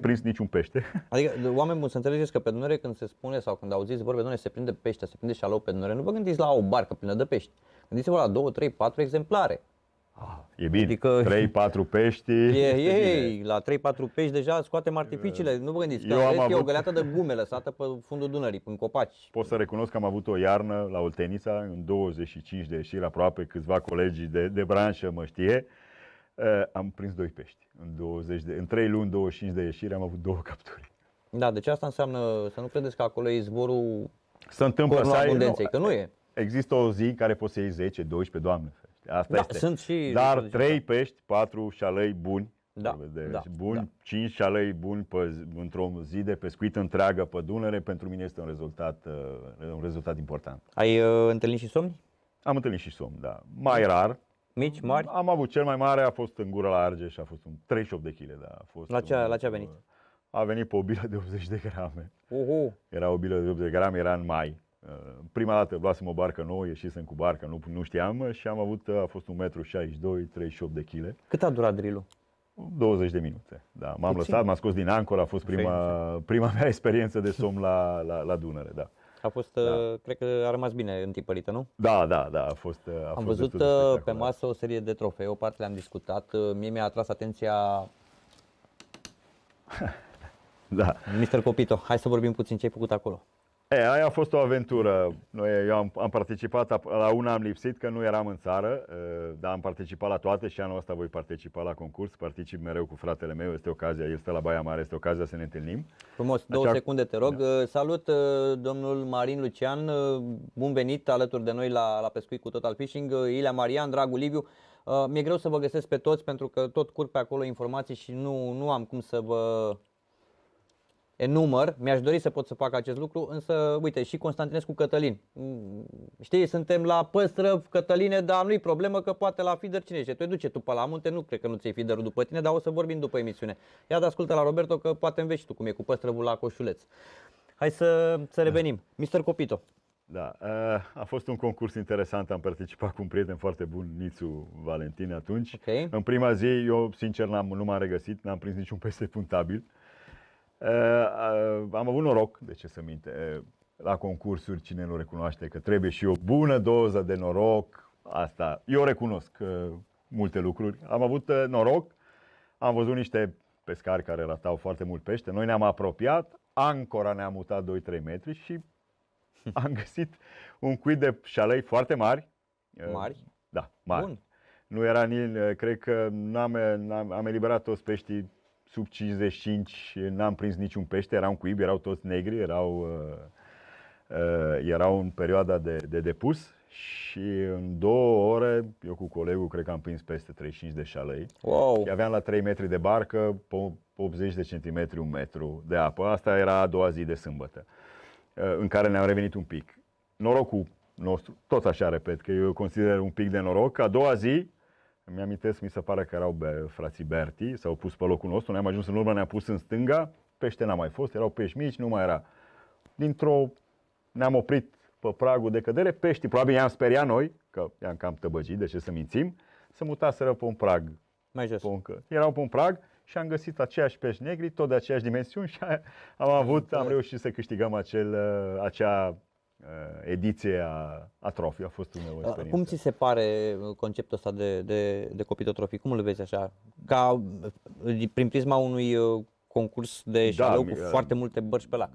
prins niciun pește. Adică, oameni buni, să înțelegeți că pe Dunăre când se spune sau când auziți vorbe, Dunăre se prinde pește, se prinde șalou pe Dunăre, nu vă gândiți la o barcă plină de pești. Gândiți-vă la 2, 3, 4 exemplare. Ah, e bine, adică, 3-4 pești. E, e, e, la 3-4 pești deja scoatem artificiile, nu vă gândiți, că eu am avut... e o găleată de gume lăsată pe fundul Dunării, în copaci. Pot să recunosc că am avut o iarnă la Oltenița, în 25 de ieșiri, aproape câțiva colegii de, de branșă mă știe, uh, am prins 2 pești. În, 20 de, în 3 luni, 25 de ieșiri, am avut două capturi. Da, deci asta înseamnă să nu credeți că acolo e zborul se întâmplă să ai, că nu e. Există o zi care poți să iei 10, 12, doamne, Asta da, este. Sunt și Dar trei da. pești, patru șalei buni, da, de da, buni, da. cinci șalei buni pe, într-o zi de pescuit întreagă pe Dunăre, pentru mine este un rezultat, uh, un rezultat important. Ai uh, întâlnit și somni? Am întâlnit și somn, da. Mai rar, Mici, mari? Am avut cel mai mare, a fost în gură la și a fost un 38 de kg, da, a fost. La ce, un, la ce a venit? A venit pe o bilă de 80 de grame. Uhu. Era o bilă de 80 de grame, era în mai. Uh, prima dată luasem o barcă nouă, ieșisem cu barca, nu, nu știam uh, și am avut, uh, a fost 1,62 m, 38 de kg. Cât a durat drilul? 20 de minute. Da. M-am lăsat, m-am scos din ancor, a fost prima, prima mea experiență de somn la, la, la Dunăre. Da. A fost, da. cred că a rămas bine întipărită, nu? Da, da, da, a fost. A Am fost văzut pe masă o serie de trofee, o parte le-am discutat. Mie mi-a atras atenția. da. Mister Copito, hai să vorbim puțin ce ai făcut acolo. E, aia a fost o aventură. Noi, eu am, am participat, la una am lipsit că nu eram în țară, dar am participat la toate și anul ăsta voi participa la concurs. Particip mereu cu fratele meu, este ocazia, el stă la Baia Mare, este ocazia să ne întâlnim. Frumos, două Așa... secunde te rog. Da. Salut domnul Marin Lucian, bun venit alături de noi la, la Pescuit cu Total Fishing. Ilea Marian, Dragul Liviu, mi-e greu să vă găsesc pe toți pentru că tot curg pe acolo informații și nu, nu am cum să vă enumăr, mi-aș dori să pot să fac acest lucru, însă, uite, și Constantinescu Cătălin. Mm, știi, suntem la păstră Cătăline, dar nu-i problemă că poate la feeder cine știe. Tu duce tu pe la munte, nu cred că nu ți-ai feederul după tine, dar o să vorbim după emisiune. Ia de ascultă la Roberto că poate înveți și tu cum e cu păstrăvul la coșuleț. Hai să, să da. revenim. Mister Copito. Da, eh, a fost un concurs interesant, am participat cu un prieten foarte bun, Nițu Valentin, atunci. Okay. În prima zi, eu sincer n-am, nu m-am regăsit, n-am prins niciun peste puntabil. Eh, eh, am avut noroc, de ce să minte, eh, la concursuri, cine nu recunoaște că trebuie și o bună doză de noroc, asta, eu recunosc multe lucruri. Am avut noroc, am văzut niște pescari care ratau foarte mult pește, noi ne-am apropiat, ancora ne-a mutat 2-3 metri și am găsit un cuit de șalei foarte mari. Mari? Da, mari. Bun. Nu era nici, cred că n-am, n-am, am eliberat toți peștii sub 55 n-am prins niciun pește, erau un cuib, erau toți negri, erau, uh, uh, erau în perioada de, de depus și în două ore, eu cu colegul cred că am prins peste 35 de șalei. Wow. Și aveam la 3 metri de barcă, 80 de centimetri, un metru de apă. Asta era a doua zi de sâmbătă, uh, în care ne-am revenit un pic. Norocul nostru, tot așa repet, că eu consider un pic de noroc. A doua zi, mi-amintesc, mi se pare că erau frații Berti, s-au pus pe locul nostru, ne-am ajuns în urmă, ne-am pus în stânga, pește n-a mai fost, erau pești mici, nu mai era. Dintr-o ne-am oprit pe pragul de cădere, Pești. probabil i-am speriat noi, că i-am cam tăbăgit, de ce să mințim, să mutaseră pe un prag. Mai jos. Pe erau pe un prag și am găsit aceiași pești negri, tot de aceeași dimensiuni și am avut, am reușit să câștigăm acel, acea Eh, ediție a, a trofii. A fost un experiență. Cum ți se pare uh, conceptul ăsta de, de, de trofii? Cum îl vezi așa? Ca uh, prin prisma unui uh, concurs de șaleu da, cu foarte multe bărci pe lac.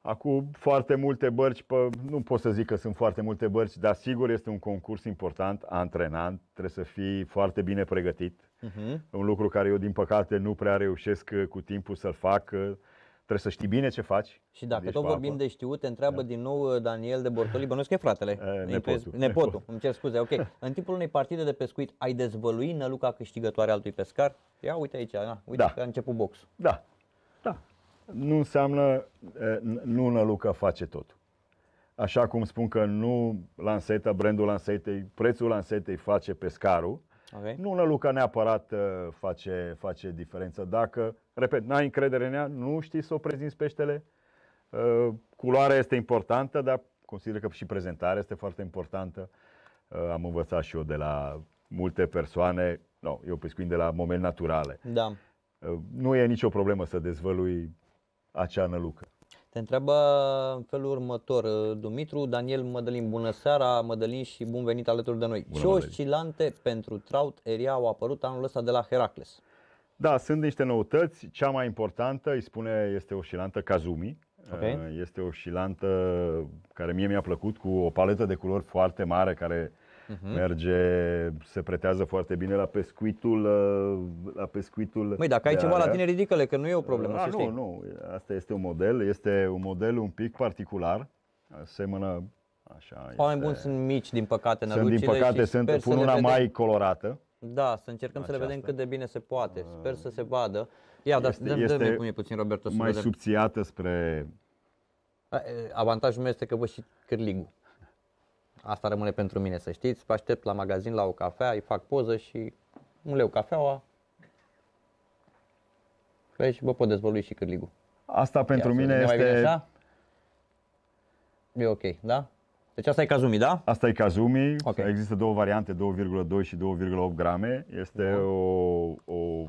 Acum foarte multe bărci, pe, nu pot să zic că sunt foarte multe bărci, dar sigur este un concurs important, antrenant, trebuie să fii foarte bine pregătit. Uh-huh. Un lucru care eu din păcate nu prea reușesc cu timpul să-l fac. Uh, Trebuie să știi bine ce faci. Și dacă tot vorbim de știut, te întreabă da. din nou uh, Daniel de Bortoli, bănuiesc că e fratele. E, nepotul. Nepotul, nepotul. îmi cer scuze. Ok. În timpul unei partide de pescuit, ai dezvălui năluca câștigătoare altui pescar? Ia uite aici, na, uite da. că a început box. Da, da. Nu înseamnă, nu năluca face tot. Așa cum spun că nu lanseta, brandul lansetei, prețul lansetei face pescarul, Okay. Nu Năluca neapărat uh, face, face diferență. Dacă, repet, n-ai încredere în ea, nu știi să o prezinți peștele, uh, culoarea este importantă, dar consider că și prezentarea este foarte importantă. Uh, am învățat și eu de la multe persoane, no, eu pescuind de la momente naturale. Da. Nu e nicio problemă să dezvălui acea nălucă. Te întreabă în felul următor, ă, Dumitru, Daniel Mădălin, bună seara, Mădălin și bun venit alături de noi. Bună, Ce oscilante pentru Trout Eria au apărut anul ăsta de la Heracles? Da, sunt niște noutăți. Cea mai importantă, îi spune, este oscilantă Kazumi. Okay. Ă, este oscilantă care mie mi-a plăcut, cu o paletă de culori foarte mare, care uh-huh. merge, se pretează foarte bine la pescuitul, uh, la pescuitul Măi, dacă ai ceva aia. la tine, ridică că nu e o problemă, A, ah, Nu, știi. nu, asta este un model, este un model un pic particular, semănă Așa Oameni buni sunt mici, din păcate, sunt, din păcate, sunt, pun una vedem. mai colorată. Da, să încercăm Aceasta. să le vedem cât de bine se poate. Uh, sper să se vadă. Ia, dar este, dăm, este dăm puțin, Roberto, să Mai vedem. subțiată spre... Avantajul meu este că văd și cârligul. Asta rămâne pentru mine, să știți. Vă aștept la magazin, la o cafea, îi fac poză și un leu cafeaua. Și vă pot dezvolui și cârligul. Asta pentru mine este... E ok, da? Deci asta e Kazumi, da? Asta e Kazumi. Okay. Există două variante, 2,2 și 2,8 grame. Este da. o, o,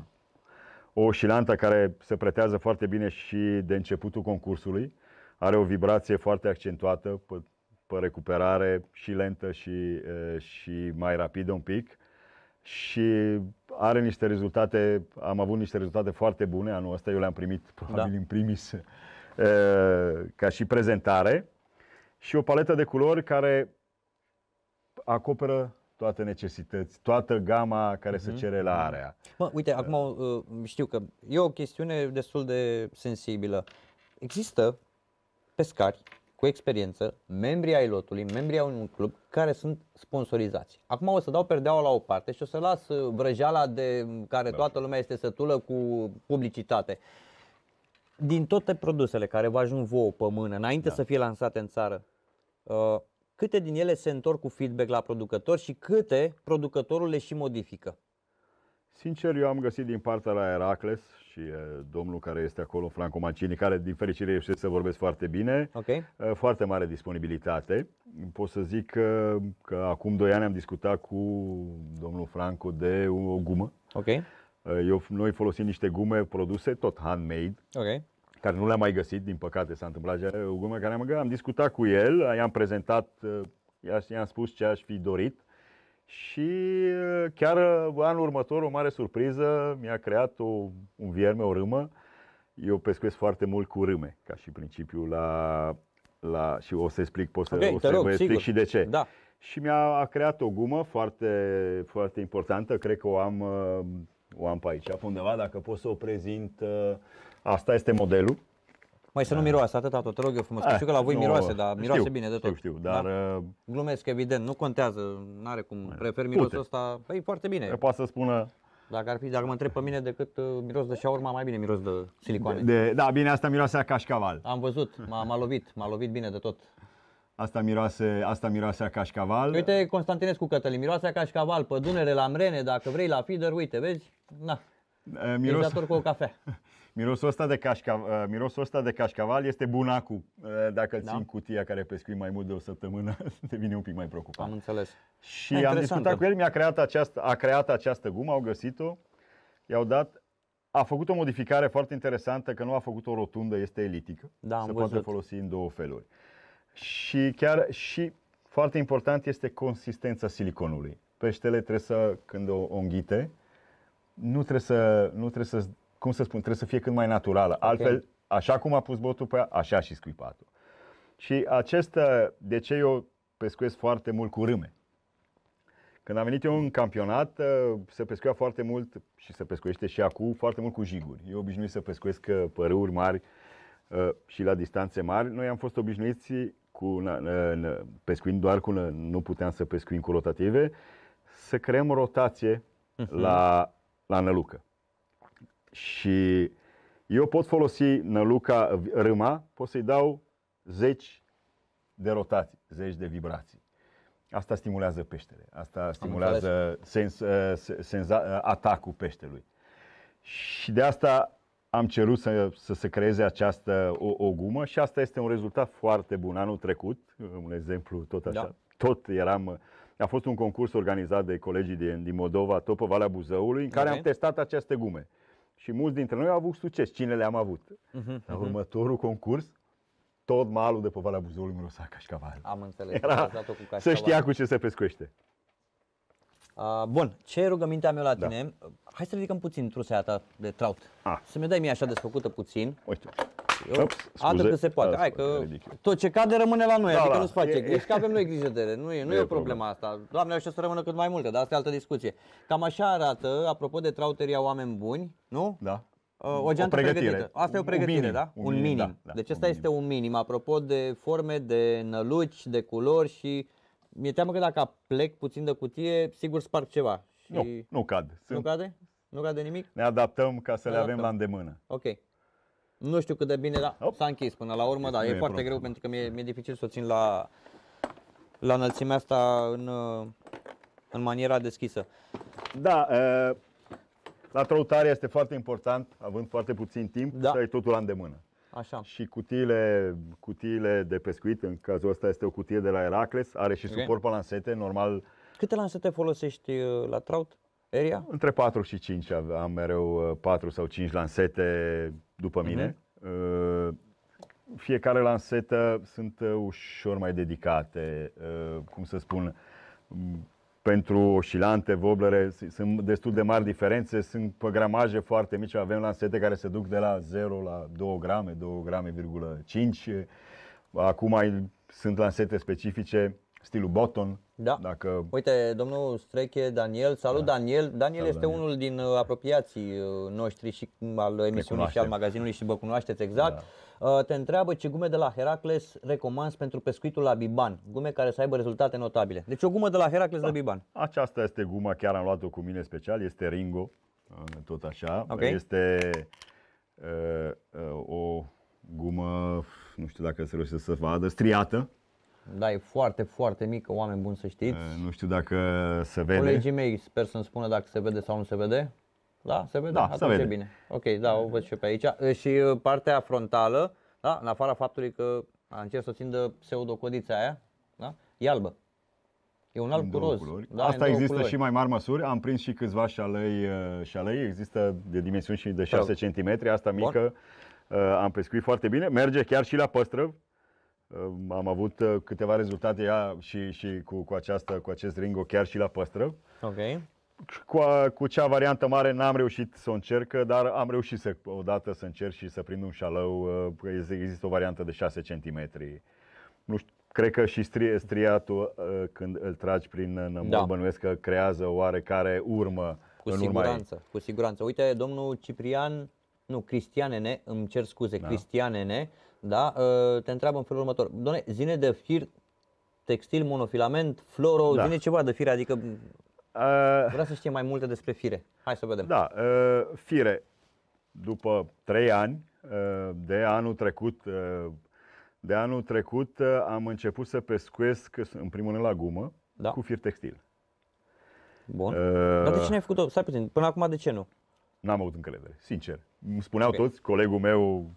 o șilantă care se pretează foarte bine și de începutul concursului. Are o vibrație foarte accentuată, pe recuperare și lentă și, eh, și mai rapidă un pic și are niște rezultate, am avut niște rezultate foarte bune anul ăsta, eu le-am primit probabil da. în primis eh, ca și prezentare și o paletă de culori care acoperă toate necesități, toată gama care mm-hmm. se mhm. cere la area. Mă, uite, acum eh, știu că e o chestiune destul de sensibilă. Există pescari cu experiență, membrii ai lotului, membrii ai unui club care sunt sponsorizați. Acum o să dau perdeaua la o parte și o să las uh, vrăjeala de care da. toată lumea este sătulă cu publicitate. Din toate produsele care vă ajung vouă pe mână, înainte da. să fie lansate în țară, uh, câte din ele se întorc cu feedback la producător și câte producătorul le și modifică? Sincer, eu am găsit din partea la Heracles și domnul care este acolo, Franco Mancini, care din fericire reușește să vorbesc foarte bine, okay. foarte mare disponibilitate. Pot să zic că, că acum doi ani am discutat cu domnul Franco de o gumă. Okay. Eu, noi folosim niște gume produse, tot handmade, okay. care nu le-am mai găsit, din păcate s-a întâmplat o gumă care am, am discutat cu el, i-am prezentat, i-am spus ce aș fi dorit și uh, chiar uh, anul următor, o mare surpriză, mi-a creat o, un vierme, o râmă. Eu pescuiesc foarte mult cu râme, ca și principiu la... la și o să explic, pot să, okay, o să rog, vă explic sigur. și de ce. Da. Și mi-a creat o gumă foarte, foarte importantă, cred că o am, uh, o am pe aici, pe undeva, dacă pot să o prezint. Asta este modelul. Mai să nu miroase atât tot, te rog eu frumos. A, știu că la voi nu, miroase, dar miroase bine de tot. Știu, știu dar... dar glumesc, evident, nu contează, nu are cum. Prefer mirosul ăsta, păi foarte bine. Poate să spună dacă ar fi, dacă mă întreb pe mine decât uh, miros de șaurma, mai bine miros de silicone. De, de, da, bine, asta miroase a cașcaval. Am văzut, m-a, m-a lovit, m-a lovit bine de tot. Asta miroase, asta miroase a cașcaval. Uite, Constantinescu Cătălin, miroase a cașcaval, Dunăre la mrene, dacă vrei la Fider, uite, vezi? Na, miros... cu o cafea. Mirosul ăsta de, cașca, uh, mirosul ăsta de cașcaval este bunacul. Uh, dacă da? țin cutia care pescui mai mult de o săptămână, devine un pic mai preocupat. Am înțeles. Și am discutat da. cu el, mi-a creat această, a creat această gumă, au găsit-o, i-au dat a făcut o modificare foarte interesantă, că nu a făcut o rotundă, este elitică. Da, se poate folosi în două feluri. Și chiar și foarte important este consistența siliconului. Peștele trebuie să, când o, o înghite, nu trebuie să, nu trebuie să cum să spun, trebuie să fie cât mai naturală. Okay. Altfel, așa cum a pus botul pe ea, așa și scuipatul. Și acesta ă, de ce eu pescuiesc foarte mult cu râme? Când am venit eu în campionat, ă, se pescuia foarte mult și se pescuiește și acum foarte mult cu jiguri. Eu obișnuit să pescuiesc ă, pe râuri mari și la distanțe mari. Noi am fost obișnuiți cu, pescuind doar cu, nu puteam să pescuim cu rotative, să creăm rotație uh-huh. la, la nălucă. Și eu pot folosi năluca, râma, pot să-i dau zeci de rotații, zeci de vibrații. Asta stimulează peștele, asta stimulează sens, uh, sens, uh, atacul peștelui. Și de asta am cerut să, să se creeze această o, o gumă și asta este un rezultat foarte bun. Anul trecut, un exemplu tot așa, da. tot eram... A fost un concurs organizat de colegii din, din Moldova, tot pe Valea Buzăului, în care okay. am testat aceste gume și mulți dintre noi au avut succes. Cine le-am avut? Uh-huh, La mhm. următorul concurs, tot malul de pe Valea Buzului, Mirosa Cașcaval. Am înțeles. Era, cu cașcaval. Să știa cu ce se pescuiește. Uh, bun, ce rugămintea mea la da. tine? Da. Hai să ridicăm puțin trusea ta de traut. Ah. Să mi dai mie așa desfăcută puțin. Uite. Eu, Ops, atât se poate. Da, Hai că tot ce cade rămâne la noi, da, adică da, nu-ți face. E, deci că avem noi grijă de ele, nu e, nu e, e o problemă asta. Doamne, așa să rămână cât mai multe, dar asta e altă discuție. Cam așa arată, apropo de trauteria oameni buni, nu? Da. Uh, o geantă o pregătire. pregătită. Asta un, e o pregătire, un minim, da? Un, minim. minim. Da, da, deci asta un minim. este un minim, apropo de forme, de năluci, de culori și mi-e teamă că dacă plec puțin de cutie, sigur sparg ceva. Și nu, nu cad. Sunt... Nu cade? Nu cade nimic? Ne adaptăm ca să ne le adaptăm. avem la îndemână. Ok. Nu știu cât de bine, dar Op. s-a închis până la urmă, da, e, e foarte problem. greu pentru că mi-e, mi-e dificil să o țin la, la înălțimea asta în, în maniera deschisă. Da, la trăutare este foarte important, având foarte puțin timp, da. să ai totul la îndemână. Așa. Și cutiile, cutiile de pescuit, în cazul ăsta este o cutie de la Heracles, are și okay. suport pe lansete, normal. Câte lansete folosești uh, la traut? Area? Între 4 și 5 am mereu 4 uh, sau 5 lansete după mhm. mine. Uh-huh. Fiecare lansetă sunt uh, ușor mai dedicate, cum să spun, pentru oscilante, voblere, sunt destul de mari diferențe, sunt pe gramaje foarte mici, avem lansete care se duc de la 0 la 2 grame, 2 grame, 5. Acum sunt lansete specifice, stilul boton. Da. Dacă... Uite, domnul Streche, Daniel, salut da. Daniel. Daniel salut, este Daniel. unul din uh, apropiații uh, noștri și mm, al emisiunii și al magazinului și vă cunoașteți exact. Da. Uh, te întreabă ce gume de la Heracles recomanzi pentru pescuitul la Biban, gume care să aibă rezultate notabile. Deci o gumă de la Heracles da. de Biban. Aceasta este guma, chiar am luat-o cu mine special, este Ringo, tot așa. Okay. Este uh, uh, o gumă, nu știu dacă se reușește să vadă, striată. Da, e foarte, foarte mică, oameni buni să știți. Uh, nu știu dacă se vede. Colegii mei sper să-mi spună dacă se vede sau nu se vede. Da, se vede. Da, Atunci se vede. E bine. Ok, da, o văd și pe aici. Și partea frontală, da, în afara faptului că a încerc să țin de pseudocodița aia, da, e albă. E un alb cu roz. Da, Asta există culori. și mai mari măsuri. Am prins și câțiva șalei, șalei. există de dimensiuni și de 6 Bravo. cm, asta mică. Bun. Am pescuit foarte bine. Merge chiar și la păstrăv. Am avut câteva rezultate ea și, și cu, cu, această, cu acest ringo chiar și la păstrăv. Okay cu, cu cea variantă mare n-am reușit să o încerc, dar am reușit să, odată să încerc și să prind un șalău. Uh, există o variantă de 6 cm. Nu știu, cred că și stri, striatul, uh, când îl tragi prin uh, nămol, da. bănuiesc că creează oarecare urmă. Cu în siguranță, urma cu siguranță. Uite, domnul Ciprian, nu, Cristianene, îmi cer scuze, da. Cristianene, da, te întreabă în felul următor. Doamne, zine de fir textil, monofilament, floro, da. zine ceva de fir, adică Uh, Vreau să știe mai multe despre fire. Hai să vedem. Da, uh, fire. După trei ani, uh, de anul trecut, uh, de anul trecut uh, am început să pescuesc, în primul rând, la gumă, da. cu fir textil. Bun. Uh, Dar de ce n-ai făcut-o? Stai puțin, până acum de ce nu? N-am avut încredere, sincer. Îmi spuneau okay. toți, colegul meu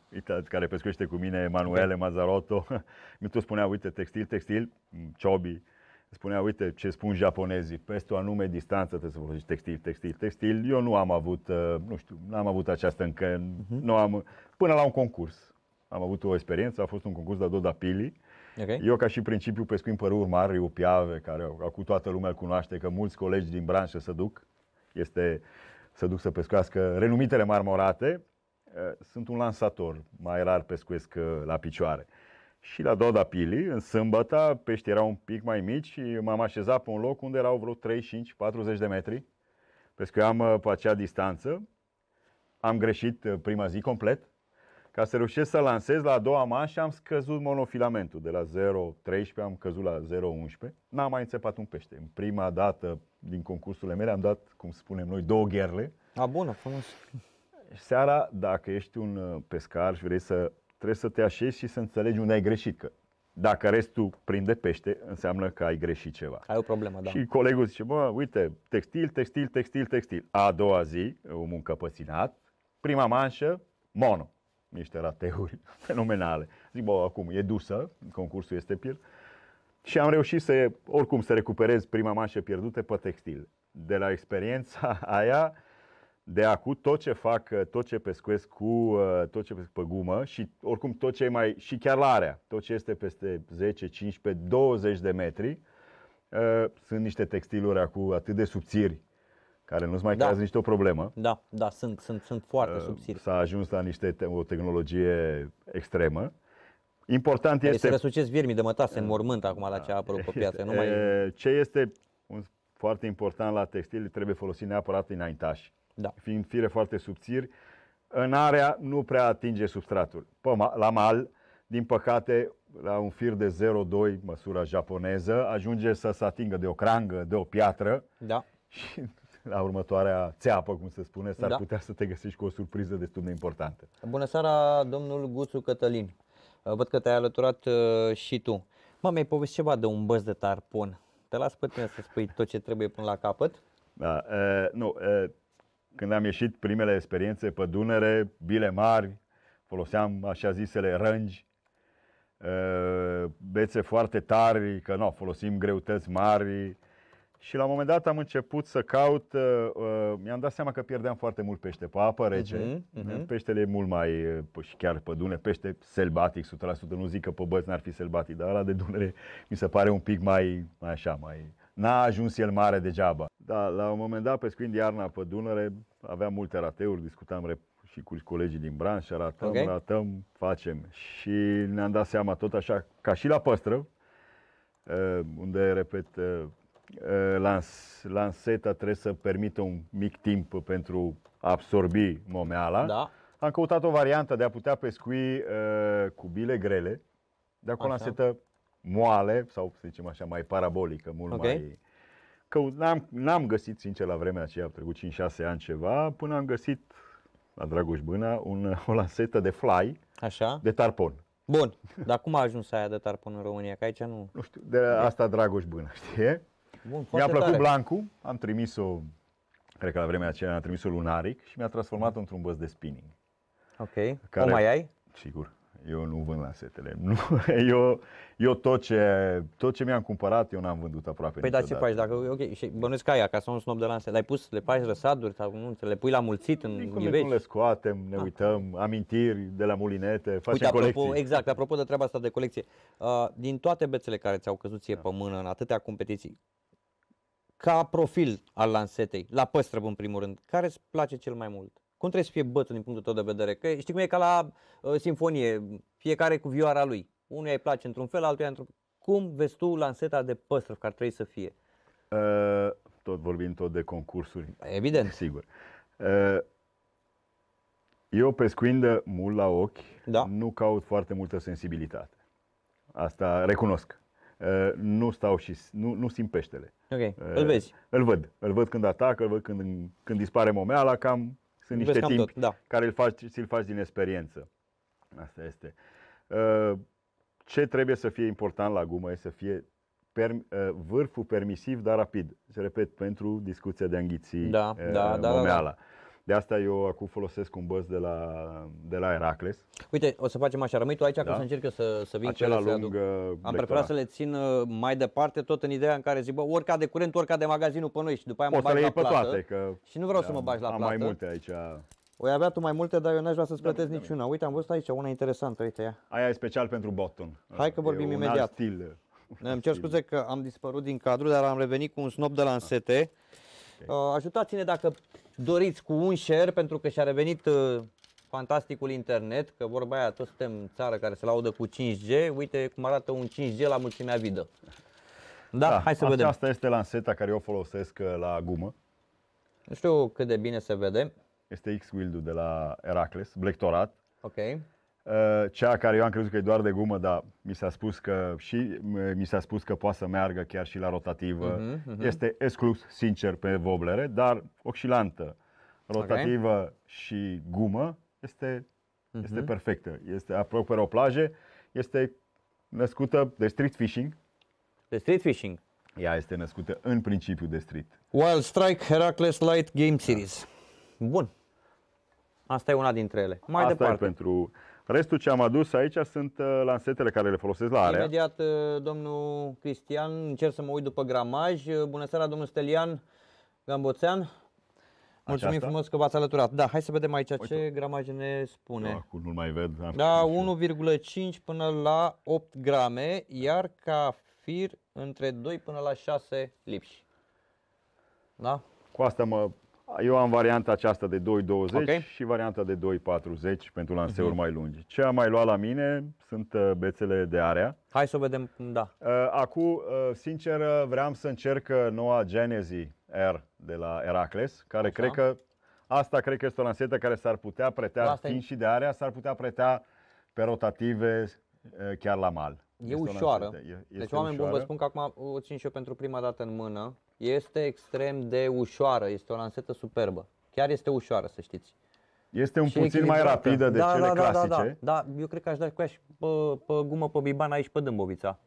care pescuiește cu mine, Emanuele okay. Da. Mazzarotto, mi tot spunea, uite, textil, textil, mm, ciobii, spunea, uite ce spun japonezii, peste o anume distanță trebuie să folosești textil, textil, textil. Eu nu am avut, uh, nu știu, n-am avut această încă, uh-huh. nu am, până la un concurs. Am avut o experiență, a fost un concurs de Doda Pili. Okay. Eu ca și principiu pescuim păruri mari, o piave, care acum toată lumea cunoaște, că mulți colegi din branșă se duc, este, să duc să pescuiască renumitele marmorate. Uh, sunt un lansator, mai rar pescuiesc uh, la picioare. Și la Doda Pili, în sâmbătă, peștii erau un pic mai mici și m-am așezat pe un loc unde erau vreo 35-40 de metri. Pescuiam uh, pe acea distanță. Am greșit uh, prima zi complet. Ca să reușesc să lansez la a doua manșă, am scăzut monofilamentul. De la 0,13 am căzut la 0,11. N-am mai înțepat un pește. În prima dată din concursurile mele am dat, cum spunem noi, două gherle. A, bună, frumos. Seara, dacă ești un uh, pescar și vrei să trebuie să te așezi și să înțelegi unde ai greșit. Că dacă restul prinde pește, înseamnă că ai greșit ceva. Ai o problemă, da. Și colegul zice, bă, uite, textil, textil, textil, textil. A doua zi, muncă păținat, prima manșă, mono. Niște rateuri fenomenale. Zic, bă, acum e dusă, concursul este pierd. Și am reușit să, oricum, să recuperez prima manșă pierdută pe textil. De la experiența aia, de acu, tot ce fac, uh, tot ce pescuesc cu uh, tot ce pescuesc pe gumă și oricum tot ce e mai și chiar la area, tot ce este peste 10, 15, 20 de metri, uh, sunt niște textiluri acum atât de subțiri care nu-ți mai da. nici nicio problemă. Da, da, sunt, sunt, sunt foarte subțiri. S-a ajuns la niște te- o tehnologie extremă. Important este... Să răsucesc viermii de mătase în mormânt acum la ce a apărut pe piață. Nu mai... Ce este un, foarte important la textil, trebuie folosit neapărat înaintași da. fiind fire foarte subțiri, în area nu prea atinge substratul. Pe, la mal, din păcate, la un fir de 0,2, măsura japoneză, ajunge să se atingă de o crangă, de o piatră da. și la următoarea țeapă, cum se spune, s-ar da. putea să te găsești cu o surpriză destul de importantă. Bună seara, domnul Guțu Cătălin. Uh, văd că te-ai alăturat uh, și tu. Mă, mi-ai povestit ceva de un băz de tarpon. Te las pe tine să spui tot ce trebuie până la capăt. Da, e, uh, nu, e, când am ieșit primele experiențe pe Dunăre, bile mari, foloseam așa zisele rângi, uh, bețe foarte tari, că nu, folosim greutăți mari. Și la un moment dat am început să caut, uh, uh, mi-am dat seama că pierdeam foarte mult pește pe apă rece. Uh-huh, uh-huh. Peștele e mult mai, și chiar pe Dunăre, pește selbatic 100%, nu zic că pe băți n-ar fi selbatic, dar ăla de Dunăre mi se pare un pic mai, mai așa, mai... N-a ajuns el mare degeaba. Da, la un moment dat, pescuind iarna pe Dunăre, aveam multe rateuri, discutam și cu colegii din branșă, ratăm, okay. ratăm, facem. Și ne-am dat seama tot așa, ca și la păstră, eh, unde, repet, eh, eh, lans, lanseta trebuie să permită un mic timp pentru a absorbi momeala. Da. Am căutat o variantă de a putea pescui cu bile grele, dar cu o lansetă moale sau să zicem așa mai parabolică, mult okay. mai Că n-am, n-am găsit, sincer, la vremea aceea, au trecut 5-6 ani ceva, până am găsit la Dragoș Bâna un, o lansetă de fly Așa? de tarpon. Bun, dar cum a ajuns aia de tarpon în România? Că aici nu... Nu știu, de asta Dragoș Bâna, știe? Bun, Mi-a plăcut tare. Blancu, am trimis-o, cred că la vremea aceea am trimis-o lunaric și mi-a transformat într-un băz de spinning. Ok, care, o mai ai? Sigur eu nu vând lansetele. Nu, eu, eu tot ce, tot ce mi-am cumpărat, eu n-am vândut aproape Păi dar ce faci? Dacă, ok, și bănuiesc că ca acasă un snob de lansete, le-ai pus, le faci răsaduri sau nu, le pui la mulțit în ghiveci? Nu le scoatem, ne ah. uităm, amintiri de la mulinete, facem Uite, apropo, colecții. Exact, apropo de treaba asta de colecție, uh, din toate bețele care ți-au căzut ție da. pe mână în atâtea competiții, ca profil al lansetei, la păstrăb în primul rând, care îți place cel mai mult? Cum trebuie să fie bătut din punctul tău de vedere? Că știi cum e ca la uh, sinfonie, fiecare cu vioara lui. Unul îi place într-un fel, altul într-un Cum vezi tu lanseta de păstrăv care trebuie să fie? Uh, tot vorbim tot de concursuri. Evident. Sigur. Uh, eu pescuindă mult la ochi, da. nu caut foarte multă sensibilitate. Asta recunosc. Uh, nu stau și nu, nu simt peștele. Ok, uh, îl vezi. Îl văd. Îl văd când atacă, îl văd când, când dispare momeala, cam sunt niște timp tot, da. care îl faci, îl faci din experiență. Asta este. Ce trebuie să fie important la gumă e să fie per, vârful permisiv, dar rapid. Se repet, pentru discuția de înghiții da, da, da, da, da. De asta eu acum folosesc un băz de la, de la Heracles. Uite, o să facem așa, rămâi tu aici da? că o să încerc eu să, să vin Acela lung aduc. Am preferat să le țin uh, mai departe, tot în ideea în care zic, bă, orica de curent, orica de magazinul pe noi și după aia Poți mă bagi la plată. Toate, că și nu vreau am, să mă bagi la am plată. Am mai multe aici. Oi avea tu mai multe, dar eu n-aș vrea să-ți da, plătesc niciuna. Uite, am văzut aici una interesantă, uite ea. Aia e special pentru Botton. Hai că vorbim e imediat. Un alt stil. Îmi cer scuze că am dispărut din cadru, dar am revenit cu un snop de lansete. Ah. Okay. Uh, ajutați-ne dacă doriți cu un share pentru că și-a revenit uh, fantasticul internet, că vorba aia toți suntem țară care se laudă cu 5G, uite cum arată un 5G la mulțimea vidă. Da, da hai să vedem. Asta este lanseta care eu folosesc uh, la gumă. Nu știu cât de bine se vede. Este X-Wild-ul de la Heracles, blectorat. Ok. Eh, cea care eu am crezut că e doar de gumă, dar mi s-a spus că și eh, mi s-a spus că poate să meargă chiar și la rotativă. Uh-huh, uh-huh. Este exclus sincer pe voblere, dar oxilantă, rotativă okay. și gumă este uh-huh. este perfectă. Este aproape o plajă, este născută de street fishing. De street fishing. Ea este născută în principiu de street. Wild Strike Heracles Light Game Series. Da. Bun. Asta e una dintre ele. Mai Asta departe. E pentru Restul ce am adus aici sunt uh, lansetele care le folosesc la area. Imediat, uh, domnul Cristian, încerc să mă uit după gramaj. Uh, bună seara, domnul Stelian Gamboțean. Mulțumim Aceasta? frumos că v-ați alăturat. Da, hai să vedem aici Uite. ce gramaj ne spune. Da, nu mai ved. Da, 1,5 până la 8 grame, iar ca fir între 2 până la 6 lipși. Da? Cu asta mă eu am varianta aceasta de 2,20 okay. și varianta de 2,40 pentru lanseuri uh-huh. mai lungi. Ce am mai luat la mine sunt uh, bețele de area. Hai să vedem, da. Uh, acum, uh, sincer, vreau să încerc noua Genesis R de la Heracles, care Așa. cred că asta cred că este o lansetă care s-ar putea pretea, fiind și de area, s-ar putea pretea pe rotative chiar la mal. E este ușoară. Este deci oameni buni vă spun că acum o țin și eu pentru prima dată în mână este extrem de ușoară, este o lansetă superbă. Chiar este ușoară, să știți. Este un și puțin mai rapidă de da, cele da, da, clasice. Da, da, da, eu cred că aș da cu ea și pe, pe gumă, pe biban aici, pe dâmbovița.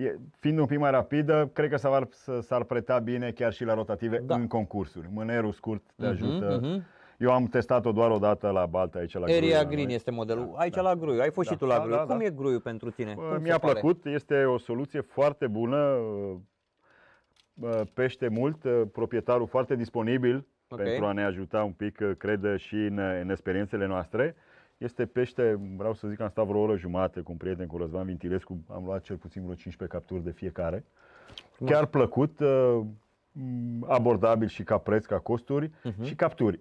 E, fiind un pic mai rapidă, cred că s-ar, s-ar preta bine chiar și la rotative da. în concursuri. Mânerul scurt te uh-huh, Uh-huh. Eu am testat-o doar o dată la Balta, aici la Area Gruiu, Green este modelul. Da, aici da. la Gruiu. Ai fost da, și tu la da, Gruiu. Da, Cum da. e Gruiu pentru tine? Bă, mi-a plăcut. Este o soluție foarte bună pește mult, ă, proprietarul foarte disponibil okay. pentru a ne ajuta un pic, ă, cred, și în, ă, în experiențele noastre. Este pește, vreau să zic, am stat vreo oră jumate cu un prieten, cu Răzvan Vintilescu, am luat cel puțin vreo 15 capturi de fiecare. Frumos. Chiar plăcut, abordabil și ca preț, ca costuri uh-huh. și capturi.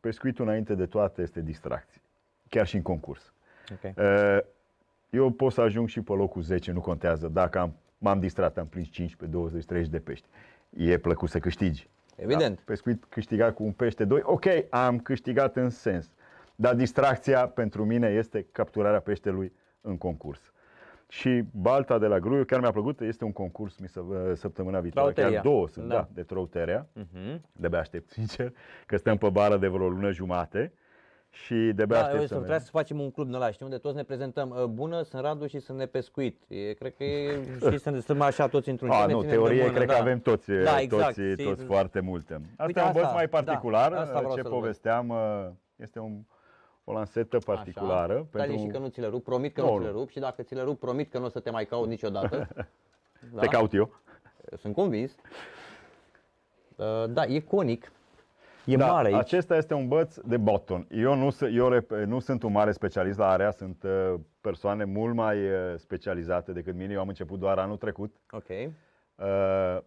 Pescuitul înainte de toate este distracție, chiar și în concurs. Okay. Eu pot să ajung și pe locul 10, nu contează dacă am m-am distrat, am prins 15, 20, 30 de pești. E plăcut să câștigi. Evident. Da? Pescuit câștigat cu un pește, doi, ok, am câștigat în sens. Dar distracția pentru mine este capturarea peștelui în concurs. Și balta de la Gruiu chiar mi-a plăcut, este un concurs mi uh, săptămâna viitoare, Trauteria. chiar două sunt, da, da de Trauteria, mhm. uh-huh. de bea aștept sincer, că stăm pe bară de vreo lună jumate. Uh, și de da, să trebuie să facem un club la, știi, unde toți ne prezentăm. Ă, bună, sunt Radu și sunt nepescuit. E, cred că e, știi, să ne stăm așa toți într-un A, nu, teorie bună, cred da. că avem toți, da, exact, toți, știi, toți foarte multe. Asta Uite, e un băț mai da, particular, da, asta ce povesteam, ă, este un, o lansetă particulară. Așa. Pentru... Dar și că nu ți le rup, promit că no, nu ți le rup și dacă ți le rup, promit că nu o să te mai caut niciodată. da? Te caut eu. Sunt convins. Ă, da, e conic, E da, mare aici. Acesta este un băț de botton. Eu nu, eu nu sunt un mare specialist la area, sunt uh, persoane mult mai uh, specializate decât mine. Eu am început doar anul trecut. Ok. Uh,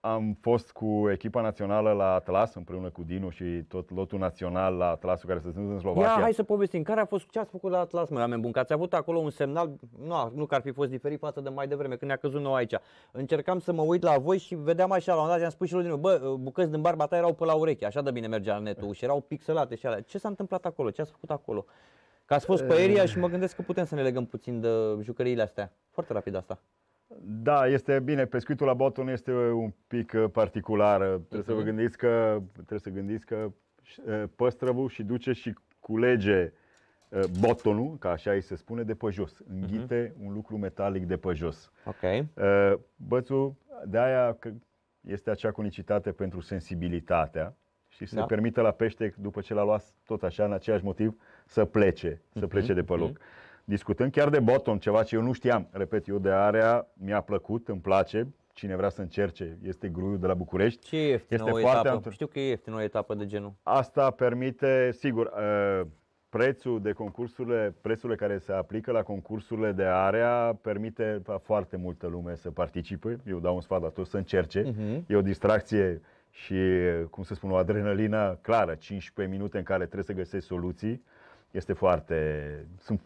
am fost cu echipa națională la Atlas împreună cu Dinu și tot lotul național la Atlas, care se sunt în Slovacia. Ia, hai să povestim. Care a fost, ce ați făcut la Atlas, mă, oameni buni? Că ați avut acolo un semnal, nu, nu că ar fi fost diferit față de mai devreme, când ne-a căzut nou aici. Încercam să mă uit la voi și vedeam așa, la un dat am spus și lui Dinu, bă, bucăți din barba ta erau pe la ureche, așa de bine mergea netul și erau pixelate și alea. Ce s-a întâmplat acolo? Ce ați făcut acolo? Că ați fost pe ehm. area și mă gândesc că putem să ne legăm puțin de jucăriile astea. Foarte rapid asta. Da, este bine. Pescuitul la boton este un pic uh, particular. Uh, trebuie uh-huh. să vă mhm. gândiți că, trebuie să gândiți că uh, păstrăvul și duce și culege botonul, ca așa îi se spune, de pe jos. Mhm. Înghite uh-huh. un lucru metalic de pe jos. Ok. Bățul, de aia este acea conicitate pentru sensibilitatea și se da. permite la pește, după ce l-a luat tot așa, în același motiv, să plece, uh-huh. să mhm, plece de pe loc. Uh-huh discutând chiar de bottom, ceva ce eu nu știam. Repet, eu de area mi-a plăcut, îmi place, cine vrea să încerce, este gruiul de la București. Ce este o etapă? Antre... Știu că e ieftin o etapă de genul. Asta permite, sigur, uh, prețul de concursurile, prețurile care se aplică la concursurile de area permite foarte multă lume să participe. Eu dau un sfat la toți să încerce. Uh-huh. E o distracție și, cum să spun, o adrenalină clară, 15 minute în care trebuie să găsești soluții. Este foarte, sunt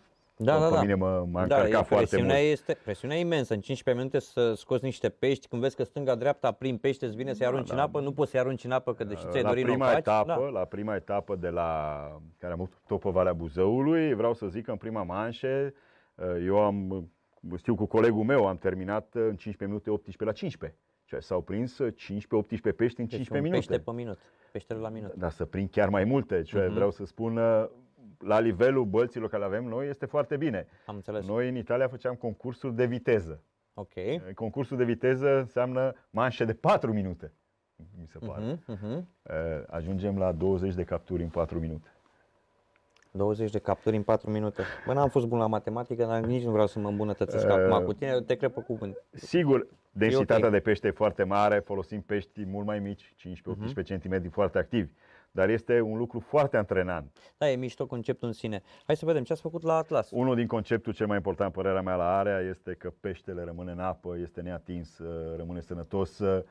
da, da, da, da. Pe mine mă, m-a da, e, foarte presiunea mult. Este, presiunea imensă. În 15 minute să scoți niște pești, când vezi că stânga-dreapta prin pește, îți vine da, să-i arunci da, în da. apă, da. nu poți să-i arunci în apă, că deși ți-ai dorit prima faci, da. etapă, da. La prima etapă de la care am avut tot Valea Buzăului, vreau să zic că în prima manșe, uh, eu am, uh, știu cu colegul meu, am terminat uh, în 15 minute 18 la 15. s-au prins 15-18 pești în deci 15 minute. Pește pe minut, peștele la minut. Dar să prind chiar mai multe. Ce uh-huh. Vreau să spun, la nivelul bălților care avem noi este foarte bine. Am înțeles. Noi în Italia făceam concursuri de viteză. Ok. Concursul de viteză înseamnă manșe de 4 minute, mi se pare. Uh-huh, uh-huh. Ajungem la 20 de capturi în 4 minute. 20 de capturi în 4 minute. Bă, n-am fost bun la matematică, dar nici nu vreau să mă îmbunătățesc uh, acum cu tine, te cred pe cuvânt. Sigur, densitatea okay. de pește e foarte mare, folosim pești mult mai mici, 15-18 uh-huh. cm foarte activi. Uh, dar este un lucru foarte antrenant. Da, e mișto conceptul în sine. Hai să vedem ce ați făcut la Atlas. Unul din conceptul cel mai important, părerea mea la area, este că peștele rămâne în apă, este neatins, uh, rămâne sănătos uh,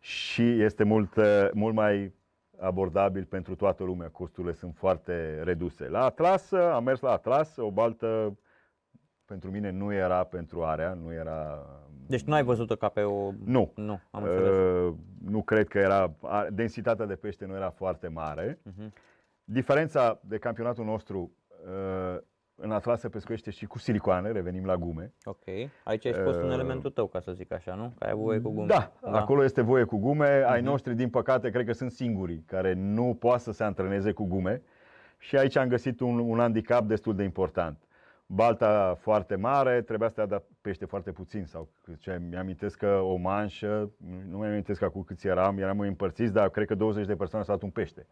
și este mult, uh, mult mai abordabil pentru toată lumea. Costurile sunt foarte reduse. La Atlas, am mers la Atlas, o baltă pentru mine nu era pentru area, nu era... Deci nu ai văzut-o ca pe o... Nu. Nu, am Uh, nu cred că era... Densitatea de pește nu era foarte mare. Uh-huh. Diferența de campionatul nostru uh, în Atlas se pescuiește și cu silicoane, revenim la gume. Ok. Aici ai fost uh, un elementul tău, ca să zic așa, nu? Că ai voie cu gume. Da, da. acolo este voie cu gume. Uh-huh. Ai mhm. noștri, din păcate, cred că sunt singurii care nu poate să se antreneze cu gume. Și aici am găsit un, un handicap destul de important balta foarte mare, trebuia să te adaptezi pește foarte puțin sau ce mi-amintesc că o manșă, nu mi-amintesc acum câți eram, eram împărțiți, dar cred că 20 de persoane s-au dat un pește.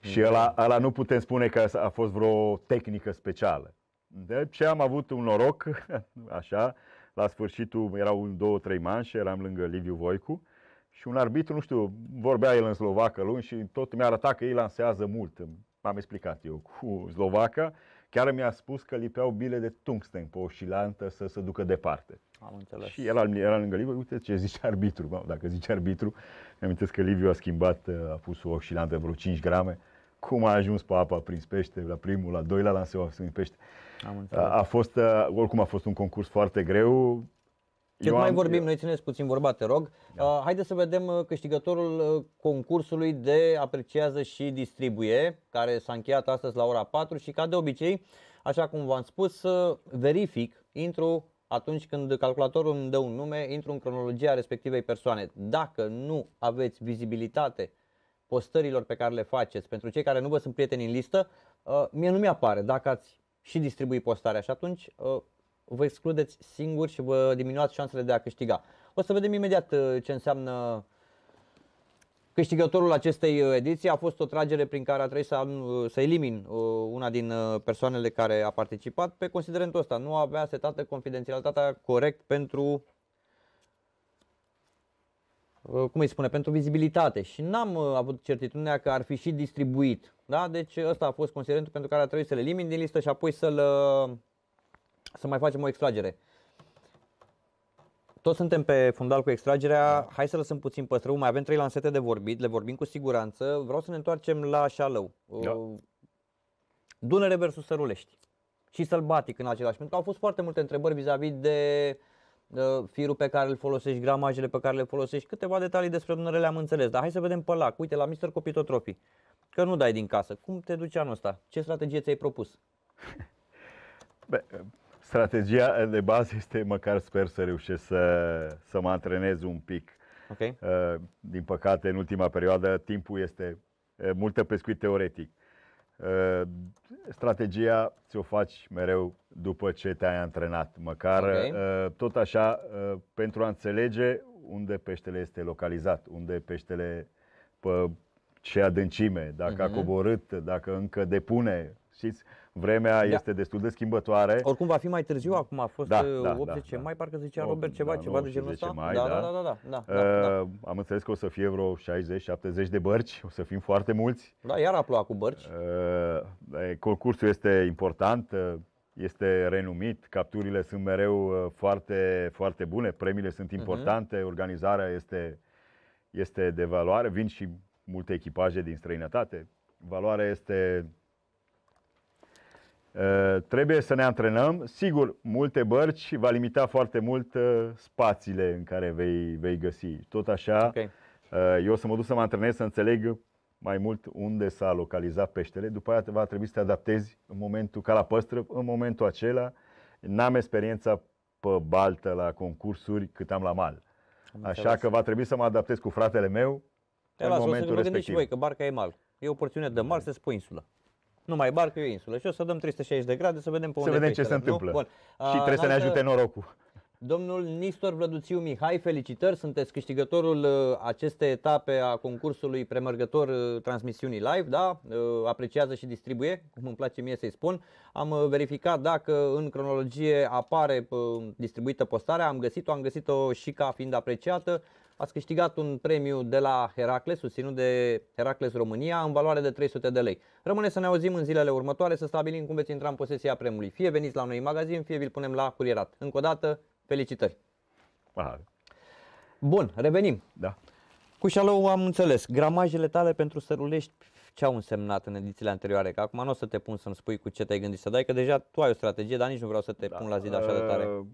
Și ăla, ăla nu putem spune că a fost vreo tehnică specială. Deci am avut un noroc, așa, la sfârșitul erau un, două, trei manșe, eram lângă Liviu Voicu și un arbitru, nu știu, vorbea el în slovacă luni și tot mi-a arătat că ei lansează mult. M-am explicat eu cu slovaca Chiar mi-a spus că lipeau bile de tungsten pe o șilantă să se ducă departe. Am înțeles. Și era, era lângă Liviu, uite ce zice arbitru. dacă zice arbitru, mi amintesc că Liviu a schimbat, a pus o șilantă vreo 5 grame. Cum a ajuns pe apa prin pește, la primul, la doilea lanseu a pește. Am înțeles. A, a fost, oricum a fost un concurs foarte greu, cât mai am... vorbim, noi țineți puțin vorba, te rog. Da. Uh, haideți să vedem uh, câștigătorul uh, concursului de apreciază și distribuie, care s-a încheiat astăzi la ora 4 și ca de obicei, așa cum v-am spus, uh, verific, intru atunci când calculatorul îmi dă un nume, intru în cronologia respectivei persoane. Dacă nu aveți vizibilitate postărilor pe care le faceți, pentru cei care nu vă sunt prieteni în listă, mie nu mi-apare dacă ați și distribui postarea și atunci vă excludeți singuri și vă diminuați șansele de a câștiga. O să vedem imediat uh, ce înseamnă Câștigătorul acestei uh, ediții a fost o tragere prin care a trebuit să, uh, să elimin una din persoanele care a participat pe considerentul ăsta. Nu avea setată confidențialitatea corect pentru cum îi spune, pentru vizibilitate și n-am avut certitudinea că ar fi și distribuit. Da? Deci ăsta a fost considerentul pentru care a trebuit să-l elimin din listă și apoi să-l să mai facem o extragere. Toți suntem pe fundal cu extragerea, da. hai să lăsăm puțin păstrău, mai avem trei lansete de vorbit, le vorbim cu siguranță. Vreau să ne întoarcem la Șalău. Da. Uh, Dunăre versus Sărulești și sălbatic în același, pentru că au fost foarte multe întrebări vis-a-vis de uh, firul pe care îl folosești, gramajele pe care le folosești, câteva detalii despre Dunăre le-am înțeles, dar hai să vedem pe lac, uite la Mr. Copitotrofii, că nu dai din casă, cum te duci anul ăsta, ce strategie ți-ai propus? Be- strategia de bază este, măcar sper să reușesc să, să mă antrenez un pic. Okay. Uh, din păcate, în ultima perioadă, timpul este uh, multă pescuit teoretic. Uh, strategia ți-o faci mereu după ce te-ai antrenat, măcar okay. tot așa pentru a înțelege unde peștele este localizat, unde peștele pe ce adâncime, dacă uh-huh. a mhm. coborât, dacă încă depune. Știți? Vremea da. este destul de schimbătoare. Oricum va fi mai târziu, acum a fost da, uh, da, 18 da, da, mai, da. parcă zicea Robert ceva, da, ceva de genul ăsta. Mai, da, da, da, da, da, da, da, uh, da. Am înțeles că o să fie vreo 60-70 de bărci, o să fim foarte mulți. Da, iar a plouat cu bărci. Uh, concursul este important, uh, este renumit, capturile sunt mereu uh, foarte, foarte bune, premiile sunt mhm. importante, uh-huh. organizarea este, este de valoare, vin și multe echipaje din străinătate. Valoarea este Ă, trebuie să ne antrenăm. Sigur, multe bărci va limita foarte mult ă, spațiile în care vei, vei găsi. Tot așa, okay. Ă, eu o să mă duc să mă antrenez, să înțeleg mai mult unde s-a localizat peștele. După aceea va trebui să te adaptezi în momentul, ca la păstră, în momentul acela. N-am experiența pe baltă la concursuri cât am la mal. Am Așa înțeles. că va trebui să mă adaptez cu fratele meu Te în las, momentul o să respectiv. Și voi, că barca e mal. E o porțiune de mal, mm. se spui insula nu mai barcă, e o insulă. Și o să dăm 360 de grade să vedem pe să unde Să vedem ce se da, întâmplă. Bun. Și trebuie să ne ajute norocul. Domnul Nistor Vlăduțiu Mihai, felicitări, sunteți câștigătorul uh, acestei etape a concursului premărgător uh, transmisiunii live, da? Uh, apreciază și distribuie, cum îmi place mie să-i spun. Am verificat dacă în cronologie apare distribuită postarea, am găsit-o, am găsit-o și ca fiind apreciată. Ați câștigat un premiu de la Heracles, susținut de Heracles România, în valoare de 300 de lei. Rămâne să ne auzim în zilele următoare să stabilim cum veți intra în posesia premiului. Fie veniți la noi în magazin, fie vi-l punem la curierat. Încă o dată, felicitări! Aha. Bun, revenim. Da. Cu șalou am înțeles. Gramajele tale pentru sărulești ce au însemnat în edițiile anterioare? Că acum nu o să te pun să-mi spui cu ce te-ai gândit să dai, că deja tu ai o strategie, dar nici nu vreau să te da. pun la zi de așa de tare. Uh,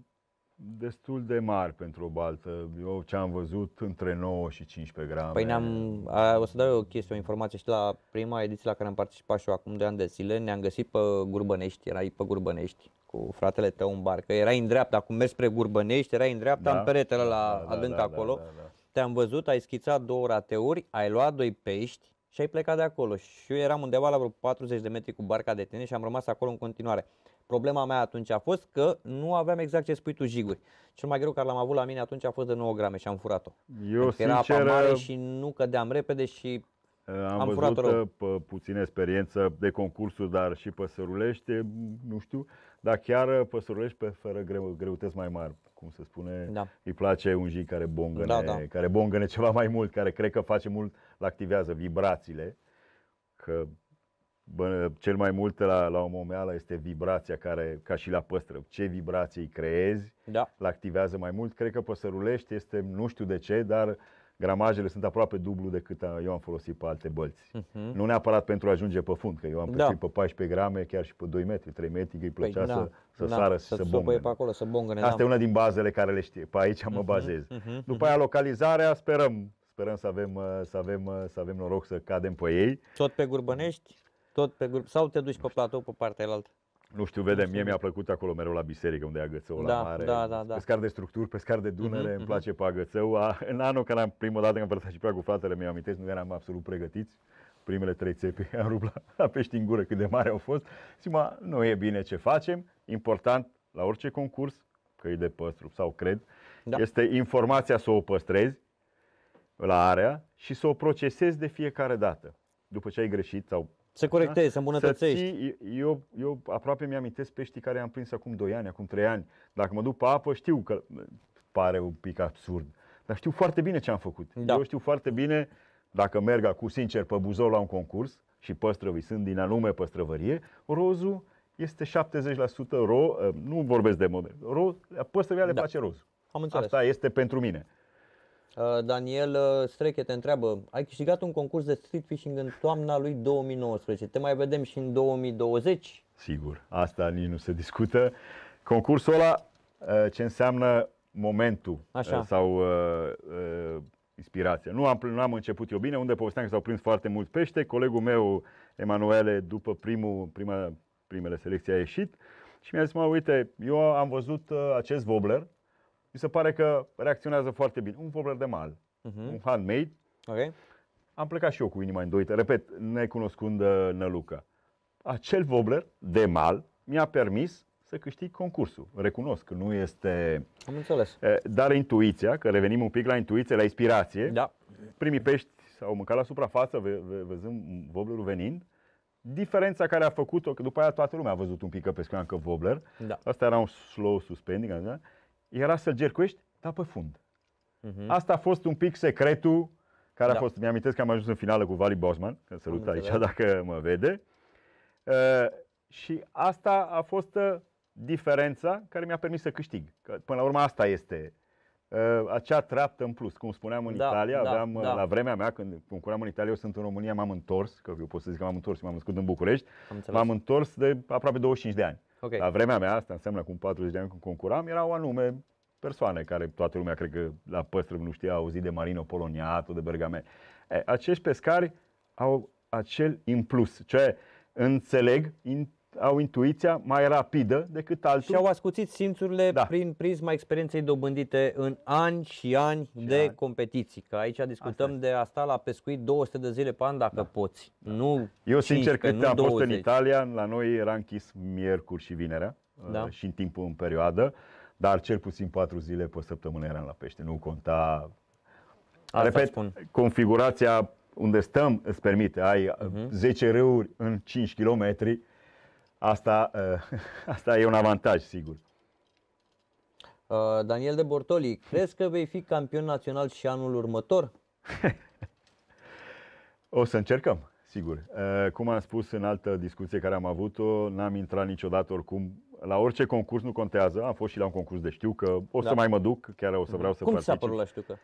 destul de mari pentru o baltă. Eu ce am văzut, între 9 și 15 grame. Păi ne-am, a, o să dau eu o chestie, o informație și la prima ediție la care am participat și eu acum de ani de zile, ne-am găsit pe Gurbănești, erai pe Gurbănești cu fratele tău în barcă, erai în dreapta, acum mers spre Gurbănești, erai în dreapta, da? în peretele la da, da adânc da, da, acolo, da, da, da. te-am văzut, ai schițat două rateuri, ai luat doi pești, și ai plecat de acolo. Și eu eram undeva la vreo 40 de metri cu barca de tine și am rămas acolo în continuare. Problema mea atunci a fost că nu aveam exact ce spui tu jiguri. Cel mai greu care l-am avut la mine atunci a fost de 9 grame și am furat-o. Eu sincer, era apa mare și nu cădeam repede și eh, am, am văzut furat rău. Eh, puțină experiență de concursuri, dar și păsărulești, eh, nu știu, dar chiar păsărulești pe fără greu, greutăți mai mari, cum se spune. Da. Îi place un jig care bongăne, da, da. care bongăne ceva mai mult, care cred că face mult, activează vibrațiile, că bă, cel mai mult la, la momeală este vibrația care, ca și la păstră, ce vibrații îi creezi, da. îl activează mai mult. Cred că păsărulești este, nu știu de ce, dar gramajele sunt aproape dublu decât uh, eu am folosit pe alte bălți. Uh-huh. Nu neapărat pentru a ajunge pe fund, că eu am da. pe 14 grame, chiar și pe 2 metri, 3 metri, că îi păi plăcea păi, să, na, să na, sară și să, să bongă. Pe acolo, să Asta da. e una din bazele care le știe. Pe aici mă mhm, bazez. Uh-huh. Uh-huh. După aia localizarea, sperăm, sperăm să avem, uh, să avem, uh, să avem noroc să cadem pe ei. Tot pe Gurbănești? Tot pe grup. Sau te duci pe platou, pe partea elaltă. Nu știu, vedem, mie mi-a plăcut acolo mereu la biserică, unde e agățău da, la mare. Da, da, da. Pescar de structuri, pescar de Dunăre, mm-hmm, îmi mhm. place pe agățău. A, în anul când am prima dată când am participat cu fratele meu, amintesc, nu eram absolut pregătiți. Primele trei țepi am rupt la, la pești în gură cât de mare au fost. Sima, nu e bine ce facem. Important, la orice concurs, că e de păstru sau cred, da. este informația să o păstrezi la area și să o procesezi de fiecare dată. După ce ai greșit sau să corectezi, da? să îmbunătățești. Să ții, eu, eu aproape mi-amintesc peștii care am prins acum 2 ani, acum 3 ani. Dacă mă duc pe apă, știu că pare un pic absurd. Dar știu foarte bine ce am făcut. Da. Eu știu foarte bine dacă merg acum sincer pe buzou la un concurs și păstrăvi sunt din anume păstrăvărie, rozul este 70% ro, nu vorbesc de model, ro, păstrăvia da. le place rozul. Am înțeles. Asta este pentru mine. Uh, Daniel uh, Streche te întreabă, ai câștigat un concurs de street fishing în toamna lui 2019, te mai vedem și în 2020? Sigur, asta nici nu se discută. Concursul ăla, uh, ce înseamnă momentul Așa. sau inspirație. Nu am, nu am început eu bine, unde povesteam că s-au prins foarte mulți pește. Colegul meu, Emanuele, după primul, prima, primele selecții a ieșit și mi-a zis, mă, uite, eu am văzut acest wobbler mi se pare că reacționează foarte bine. Un Fobler de mal, uh-huh. un handmade. Okay. Am plecat și eu cu inima îndoită, repet, necunoscând uh, Năluca. Acel Vobler de mal mi-a permis să câștig concursul. Recunosc că nu este... Am înțeles. Uh, dar intuiția, că revenim un pic la intuiție, la inspirație, da. primii pești au mâncat la suprafață, ve- ve- văzând Voblerul venind, Diferența care a făcut-o, că după aia toată lumea a văzut un pic că pescuiam că Vobler, da. asta era un slow suspending, așa, era să-l gercuiești, dar pe fund. Uh-huh. Asta a fost un pic secretul care da. a fost, mi-amintesc că am ajuns în finală cu Vali Bosman, că salut aici dacă mă vede. Uh, și asta a fost uh, diferența care mi-a permis să câștig. Că, până la urmă asta este uh, acea treaptă în plus. Cum spuneam în da, Italia, da, aveam uh, da. la vremea mea, când concuram în Italia, eu sunt în România, m-am întors, că eu pot să zic că m-am întors, m-am născut în București, m-am întors de aproape 25 de ani. Okay. La vremea mea, asta înseamnă cum 40 de ani când concuram, erau anume persoane care toată lumea, cred că la păstrăv nu știa, auzit de Marino Poloniato, de Bergame. E, acești pescari au acel impuls, ce înțeleg au intuiția mai rapidă decât altul. Și au ascuțit simțurile da. prin prisma experienței dobândite în ani și ani și de ani. competiții. Că aici discutăm Asta de a sta la pescuit 200 de zile pe an dacă da. poți. Da. Nu Eu sincer că am fost în Italia, la noi era închis miercuri și vinerea da. Uh, și în timpul în perioadă, dar cel puțin 4 zile pe săptămână eram la pește. Nu conta... Asta Repet, spun. configurația unde stăm îți permite. Ai uh-huh. 10 mhm. râuri în 5 kilometri Asta, eh, asta e un avantaj, sigur. Eh, Daniel de Bortoli, crezi că vei fi campion național și anul următor? o să încercăm, sigur. Eh, cum am spus în altă discuție care am avut-o, n-am intrat niciodată oricum. La orice concurs nu contează. Am fost și la un concurs de știu că o să da. mai mă duc, chiar o să mhm. vreau să Cum particip. Cum s-a părut la știu că?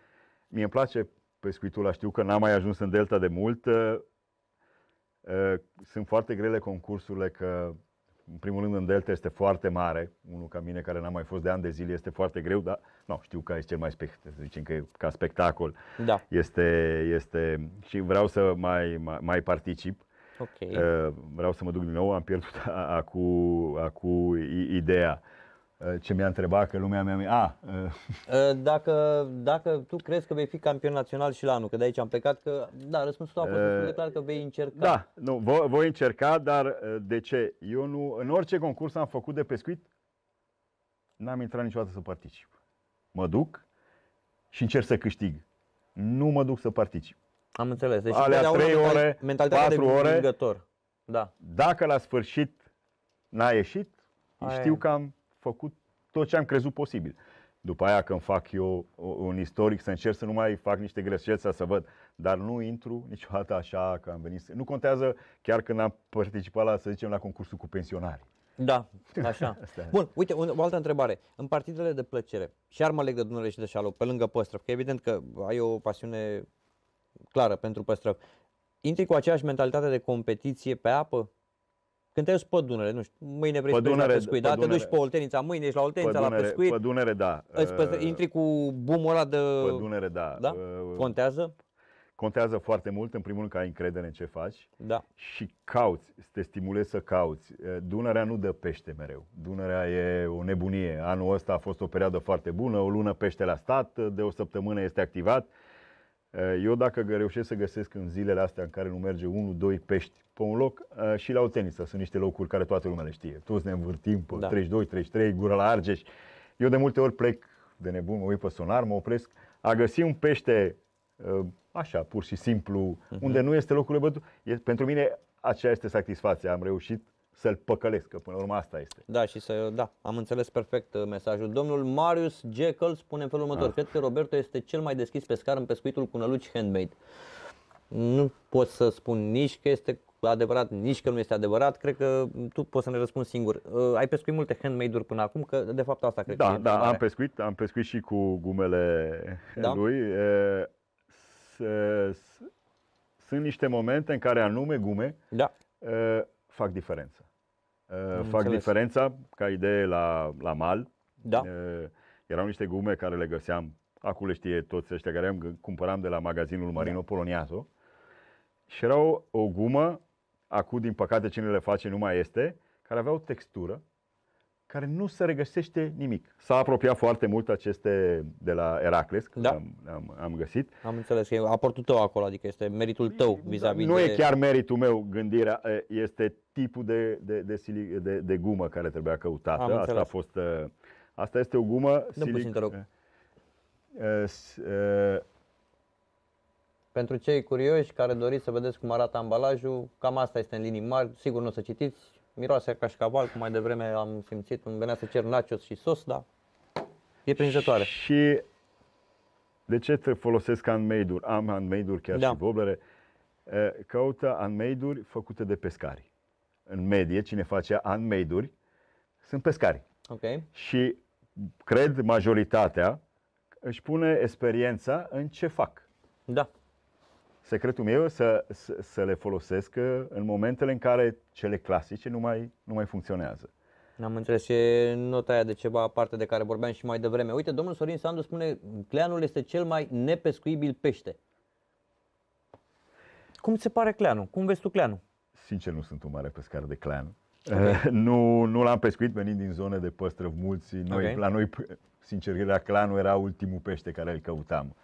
Mie îmi place pescuitul la știu că n-am mai ajuns în Delta de mult. Sunt foarte grele concursurile că în primul rând, în Delta este foarte mare. Unul ca mine, care n-a mai fost de ani de zile, este foarte greu, dar nu, știu că este cel mai spectacol, să zicem că ca spectacol. Da. Este, este, și vreau să mai, mai, mai particip. Okay. Uh, vreau să mă duc din nou, am pierdut acum acu ideea. Eh, ce mi-a întrebat, că lumea mea... A, eh, dacă, dacă tu crezi că vei fi campion național și la anul, că de aici am plecat, că da, răspunsul tău a fost eh, destul de clar că vei încerca. Da, nu, voi, voi încerca, dar de ce? Eu nu, în orice concurs am făcut de pescuit, n-am intrat niciodată să particip. Mă duc și încerc să câștig. Nu mă duc să particip. Am înțeles. Deci Alea 3 ore, 4 ore. Da. Dacă la sfârșit n-a ieșit, Aia. știu că am făcut tot ce am crezut posibil. După aia când fac eu un istoric, să încerc să nu mai fac niște greșeli, să văd. Dar nu intru niciodată așa că am venit. Nu contează chiar când am participat la, să zicem, la concursul cu pensionari. Da, așa. Bun, uite, o altă întrebare. În partidele de plăcere, și ar mă leg de Dunăre și de Șalou, pe lângă păstrăv, că evident că ai o pasiune clară pentru păstrăv, intri cu aceeași mentalitate de competiție pe apă? Când te duci pe Dunăre, nu știu, mâine vrei pe să Dunăre, pescuit, da? Te duci pe Oltenița, mâine ești la Oltenița, la pescuit. Pe Dunăre, da. Îți păstă, uh, intri cu bumul ăla de... Pe Dunăre, da. da? Uh, Contează? Contează foarte mult, în primul rând, că ai încredere în ce faci da. și cauți, te stimulezi să cauți. Uh, Dunărea nu dă pește mereu. Dunărea e o nebunie. Anul ăsta a fost o perioadă foarte bună, o lună pește la stat, de o săptămână este activat Eh, eu dacă reușesc să găsesc în zilele astea în care nu merge 1-2 pești pe un loc eh, și la o tenisă, sunt niște locuri care toată lumea le știe. Toți ne învârtim pe da. 32, 33, gură la Argeș. Eu de multe ori plec de nebun, mă uit pe sonar, mă opresc. A găsi un pește eh, așa, pur și simplu, uh-huh. unde nu este locul bătut, pentru mine aceea este satisfacția. Am reușit să-l păcălesc, că până la urmă asta este. Da, și să, da, am înțeles perfect uh, mesajul. Domnul Marius Jekyll spune în felul următor, ah. cred că Roberto este cel mai deschis pescar în pescuitul cu năluci handmade. Nu pot să spun nici că este adevărat, nici că nu este adevărat, cred că tu poți să ne răspunzi singur. Uh, ai pescuit multe handmade-uri până acum, că de fapt asta cred da, că e Da, am pescuit, am pescuit și cu gumele da? lui. E, s, s, sunt niște momente în care anume gume da. E, fac diferența. Uh, fac diferența ca idee la, la mal. Da. Uh, erau niște gume care le găseam, acum le știe toți ăștia care am cumpăram de la magazinul Marino da. Poloniazo. Și erau o gumă, acum din păcate cine le face nu mai este, care aveau textură, care nu se regăsește nimic. S-a apropiat foarte mult aceste de la Heracles, da. am, am, am găsit. Am înțeles că e aportul tău acolo, adică este meritul tău vis-a-vis Nu de... e chiar meritul meu, gândirea este tipul de, de, de, sili, de, de gumă care trebuia căutată. Am Asta a fost. Uh, asta este o gumă. Dă silic... puțin, te rog. Uh, uh, pentru cei curioși care doriți să vedeți cum arată ambalajul, cam asta este în linii mari, sigur nu o să citiți, miroase ca șcaval, cum mai devreme am simțit, îmi venea să cer nachos și sos, Da. e prinzătoare. Și de ce te folosesc handmade-uri? Am handmade-uri chiar da. și boblere. Uh, Căută handmade-uri făcute de pescari în medie, cine face unmade-uri, sunt pescari. Okay. Și cred majoritatea își pune experiența în ce fac. Da. Secretul meu să, să, să le folosesc uh, în momentele în care cele clasice nu mai, nu mai funcționează. Am înțeles și nota aia de ceva parte de care vorbeam și mai devreme. Uite, domnul Sorin Sandu spune cleanul este cel mai nepescuibil pește. Cum ți se pare cleanul? Cum vezi tu cleanul? sincer, nu sunt un mare pescar de clan. Okay. Eh, nu, nu l-am pescuit venind din zone de păstrăv mulți. Noi, okay. La noi, sincer, la clanul era ultimul pește care îl căutam.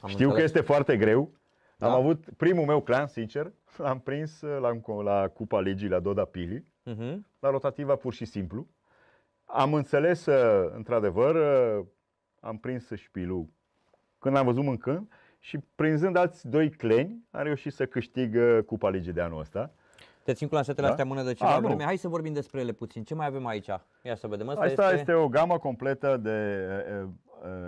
Am Știu înțeles. că este foarte greu. Da. Am avut primul meu clan, sincer, l-am prins eh, la, la Cupa Legii, la Doda Pili, uh-huh. la rotativa pur și simplu. Am înțeles, eh, într-adevăr, am prins șpilul când am văzut mâncând și prinzând alți doi cleni, am reușit să câștig Cupa Legii de anul ăsta. Te țin cu lansetele da? astea mână de ceva A, vreme. Nu. Hai să vorbim despre ele puțin. Ce mai avem aici? Ia să vedem. Asta, Asta este... este o gamă completă de uh,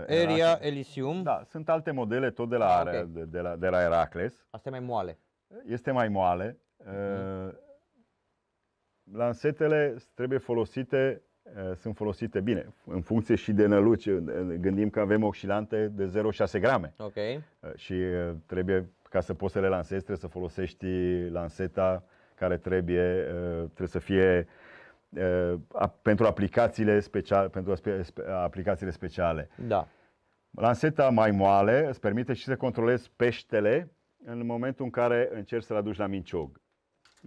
Area Heracles. Elysium. Da, sunt alte modele tot de la, ah, okay. de, de la, de la Heracles. Asta e mai moale. Este mai moale. Uh-huh. Uh, lansetele trebuie folosite uh, sunt folosite bine, în funcție și de năluci. Gândim că avem oxilante de 0,6 grame Ok. Uh, și trebuie, ca să poți să le lansezi, trebuie să folosești lanseta care trebuie, uh, trebuie să fie uh, pentru aplicațiile speciale, pentru aplicațiile speciale. Da. Lanseta mai moale îți permite și să controlezi peștele în momentul în care încerci să-l aduci la minciog.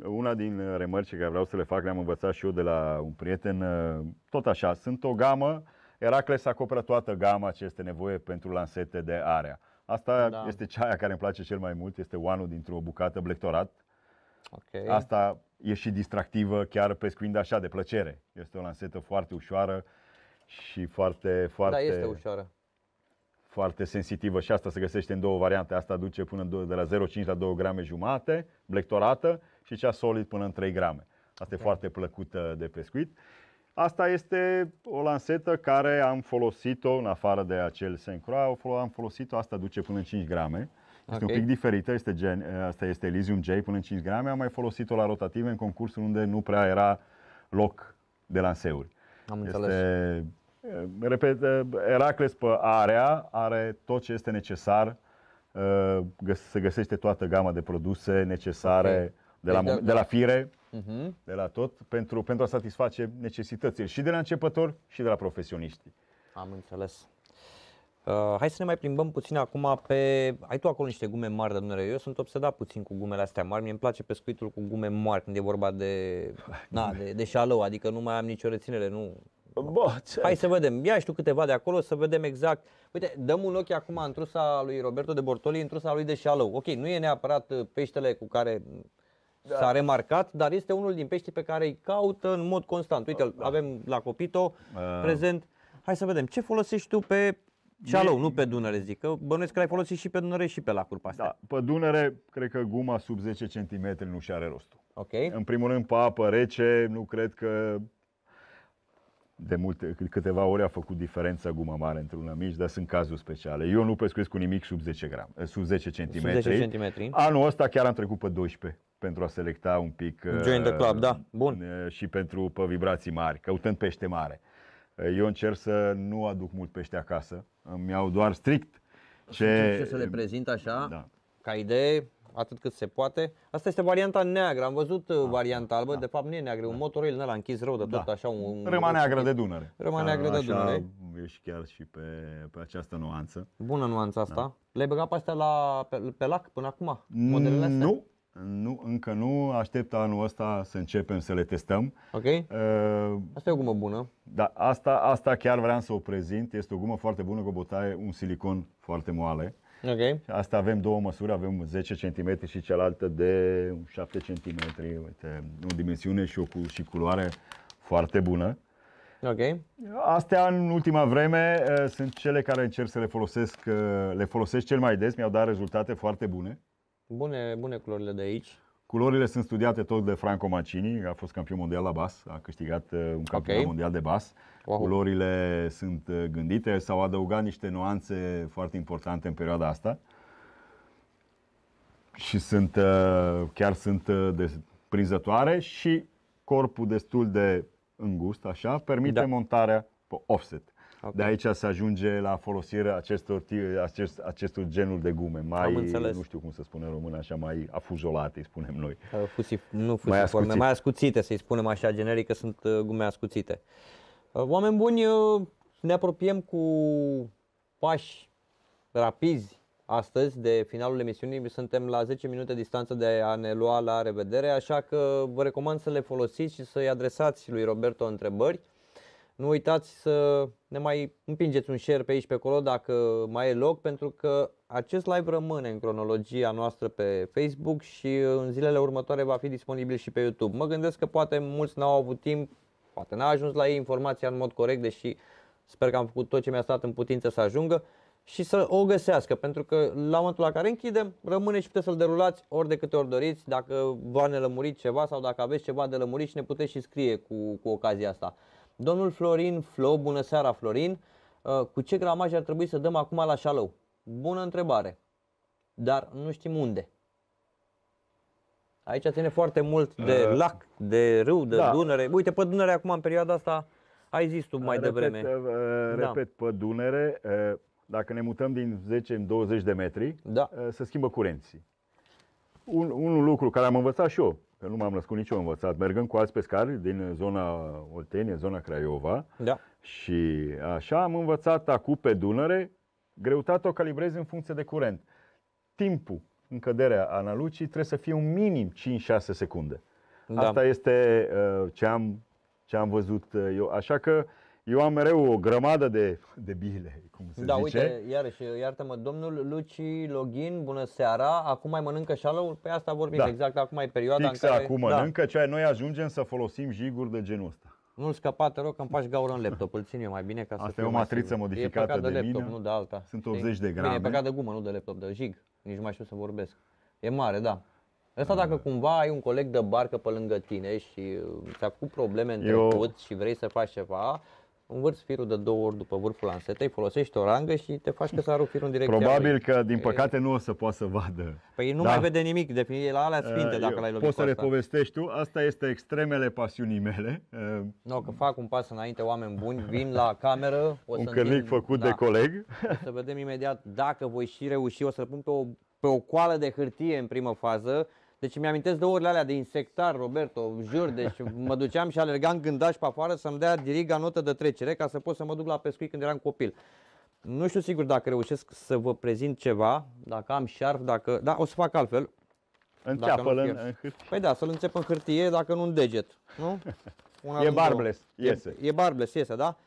Una din remărci care vreau să le fac, le-am învățat și eu de la un prieten, uh, tot așa, sunt o gamă, Heracles acoperă toată gama ce este nevoie pentru lansete de area. Asta da. este ceaia care îmi place cel mai mult, este oanul dintr-o bucată blectorat, Okay. Asta e și distractivă chiar pescuind așa de plăcere. Este o lansetă foarte ușoară și foarte, foarte... Da, este ușoară. Foarte sensitivă și asta se găsește în două variante. Asta duce până de la 0,5 la 2 grame jumate, blectorată și cea solid până în 3 grame. Asta okay. e foarte plăcută de pescuit. Asta este o lansetă care am folosit-o, în afară de acel Sencroa, am folosit-o, asta duce până în 5 grame. Este okay. un pic diferită, este gen, ă, asta este Elysium J până în 5 grame. Am mai folosit-o la rotative în concursuri unde nu prea era loc de lanseuri. Am este, înțeles. Ă, repet, Heracles ă, pe area are tot ce este necesar. Se găsește toată gama de produse necesare okay. de, la, deci, da, de la da. fire uh-huh. de la tot, pentru, pentru a satisface necesitățile și de la începători și de la profesioniști. Am înțeles. Uh, hai să ne mai plimbăm puțin acum pe... Ai tu acolo niște gume mari, domnule, eu sunt obsedat puțin cu gumele astea mari, mie îmi place pescuitul cu gume mari când e vorba de, na, de, de șalău, adică nu mai am nicio reținere, nu... Bă, ce... Hai să vedem, ia și tu câteva de acolo să vedem exact. Uite, dăm un ochi acum în trusa lui Roberto de Bortoli, în trusa lui de șalău. Ok, nu e neapărat uh, peștele cu care da. s-a remarcat, dar este unul din peștii pe care îi caută în mod constant. Uite, da. avem la Copito, da. prezent. Hai să vedem, ce folosești tu pe Cealau, nu pe Dunăre, zic. Că bănuiesc că l-ai folosit și pe Dunăre și pe lacul pe astea. Da, pe Dunăre, cred că guma sub 10 cm nu și are rostul. Ok. În primul rând, pe apă rece, nu cred că de multe, câteva ori a făcut diferența guma mare între una mici, dar sunt cazuri speciale. Eu nu pescuiesc cu nimic sub 10 gram, eh, sub 10 cm. Sub 10 cm. Anul ăsta chiar am trecut pe 12 pentru a selecta un pic Join the eh, club, uh, da, bun. Eh, și pentru pe vibrații mari, căutând pește mare. Eu încerc să nu aduc mult pește acasă, îmi iau doar strict ce... Ce să le prezint așa, da. ca idee, atât cât se poate. Asta este varianta neagră, am văzut da, varianta albă, da. de fapt nu e neagră, da. un motorul ăla închis rău de da. tot, da. așa un... Rămâne neagră de Dunăre. Rămâne neagră de Dunăre. ești chiar și pe, pe această nuanță. Bună nuanța asta. Da. Le-ai băgat pe astea la, pe, pe lac până acum, modelele astea? Nu, nu, încă nu, aștept anul ăsta să începem să le testăm. Ok. Uh, asta e o gumă bună. Da, asta, asta chiar vreau să o prezint. Este o gumă foarte bună cu o butaie, un silicon foarte moale. Ok. Asta avem două măsuri, avem 10 cm și cealaltă de 7 cm. Uite, o dimensiune și o cu, și culoare foarte bună. Ok. Astea în ultima vreme uh, sunt cele care încerc să le folosesc, uh, le folosesc cel mai des, mi-au dat rezultate foarte bune. Bune, bune culorile de aici. Culorile sunt studiate tot de Franco Macini, a fost campion mondial la bas, a câștigat uh, un campion okay. mondial de bas. Wow. Culorile sunt uh, gândite, s-au adăugat niște nuanțe foarte importante în perioada asta și sunt, uh, chiar sunt de prinzătoare și corpul destul de îngust, așa, permite da. montarea pe offset. Okay. De aici se ajunge la folosirea acestor, acest, acestor genul de gume, mai, nu știu cum să spunem român, așa, mai afuzolate, spunem noi. Fusi, nu fusi mai ascuțite, mai ascuțite să-i spunem așa generic, că sunt uh, gume ascuțite. Uh, oameni buni, uh, ne apropiem cu pași rapizi astăzi de finalul emisiunii. Suntem la 10 minute distanță de a ne lua la revedere, așa că vă recomand să le folosiți și să-i adresați lui Roberto întrebări. Nu uitați să ne mai împingeți un share pe aici pe acolo dacă mai e loc, pentru că acest live rămâne în cronologia noastră pe Facebook și în zilele următoare va fi disponibil și pe YouTube. Mă gândesc că poate mulți n-au avut timp, poate n-a ajuns la ei informația în mod corect, deși sper că am făcut tot ce mi-a stat în putință să ajungă și să o găsească, pentru că la momentul la care închidem, rămâne și puteți să-l derulați ori de câte ori doriți, dacă v-a nelămurit ceva sau dacă aveți ceva de lămurit și ne puteți și scrie cu, cu ocazia asta. Domnul Florin Flo, bună seara Florin, uh, cu ce gramaj ar trebui să dăm acum la șalău? Bună întrebare, dar nu știm unde. Aici ține foarte mult de uh, lac, de râu, de da. Dunăre. Uite, pe Dunăre acum în perioada asta ai zis tu mai repet, devreme. Uh, uh da. repet, da. pe Dunăre, uh, dacă ne mutăm din 10 în 20 de metri, da. uh, se schimbă curenții. Un, un lucru care am învățat și eu că nu m-am născut nici eu învățat, mergând cu alți pescari din zona Oltenie, zona Craiova. Da. Și așa am învățat acum pe Dunăre, greutatea o calibrez în funcție de curent. Timpul în căderea analucii trebuie să fie un minim 5-6 secunde. Da. Asta este uh, ce, am, ce am văzut uh, eu. Așa că uh, eu am mereu o grămadă de, de bile, cum se da, zice. Da, uite, iarăși, iartă-mă, domnul Luci Login, bună seara, acum mai mănâncă șalaul? Pe asta vorbim, da. exact, acum e perioada Fix în care... acum da. mănâncă, da. noi ajungem să folosim jiguri de genul ăsta. Nu-l scăpa, te rog, că îmi faci gaură în laptop, îl țin eu mai bine ca Asta să Asta e o matriță sigur. modificată e de, de laptop, mine. nu de alta. Sunt 80 știi? de grame. Bine, e păcat de gumă, nu de laptop, de jig, nici nu mai știu să vorbesc. E mare, da. Asta dacă cumva ai un coleg de barcă pe lângă tine și ți-a făcut probleme în trecut eu... și vrei să faci ceva, învârți firul de două ori după vârful lansetei, folosești o rangă și te faci că să arunci firul în direcția Probabil lui. că, din păcate, nu o să poată să vadă. Păi nu da? mai vede nimic, de la alea sfinte dacă l-ai lovit Poți să le povestești tu, asta este extremele pasiunii mele. Nu, no, că fac un pas înainte, oameni buni, vin la cameră. O un cărnic făcut da, de coleg. O să vedem imediat dacă voi și reuși, o să pun pe o, pe o coală de hârtie în primă fază, deci mi-am amintesc de orele alea de insectar, Roberto, jur, deci mă duceam și alergam gândaș pe afară să-mi dea diriga notă de trecere ca să pot să mă duc la pescuit când eram copil. Nu știu sigur dacă reușesc să vă prezint ceva, dacă am șarf, dacă... Da, o să fac altfel. Înceapă-l în, în hârtie. Păi da, să-l încep în hârtie, dacă nu în deget, nu? Una e barbles, două. iese. E, e barbles, iese, da?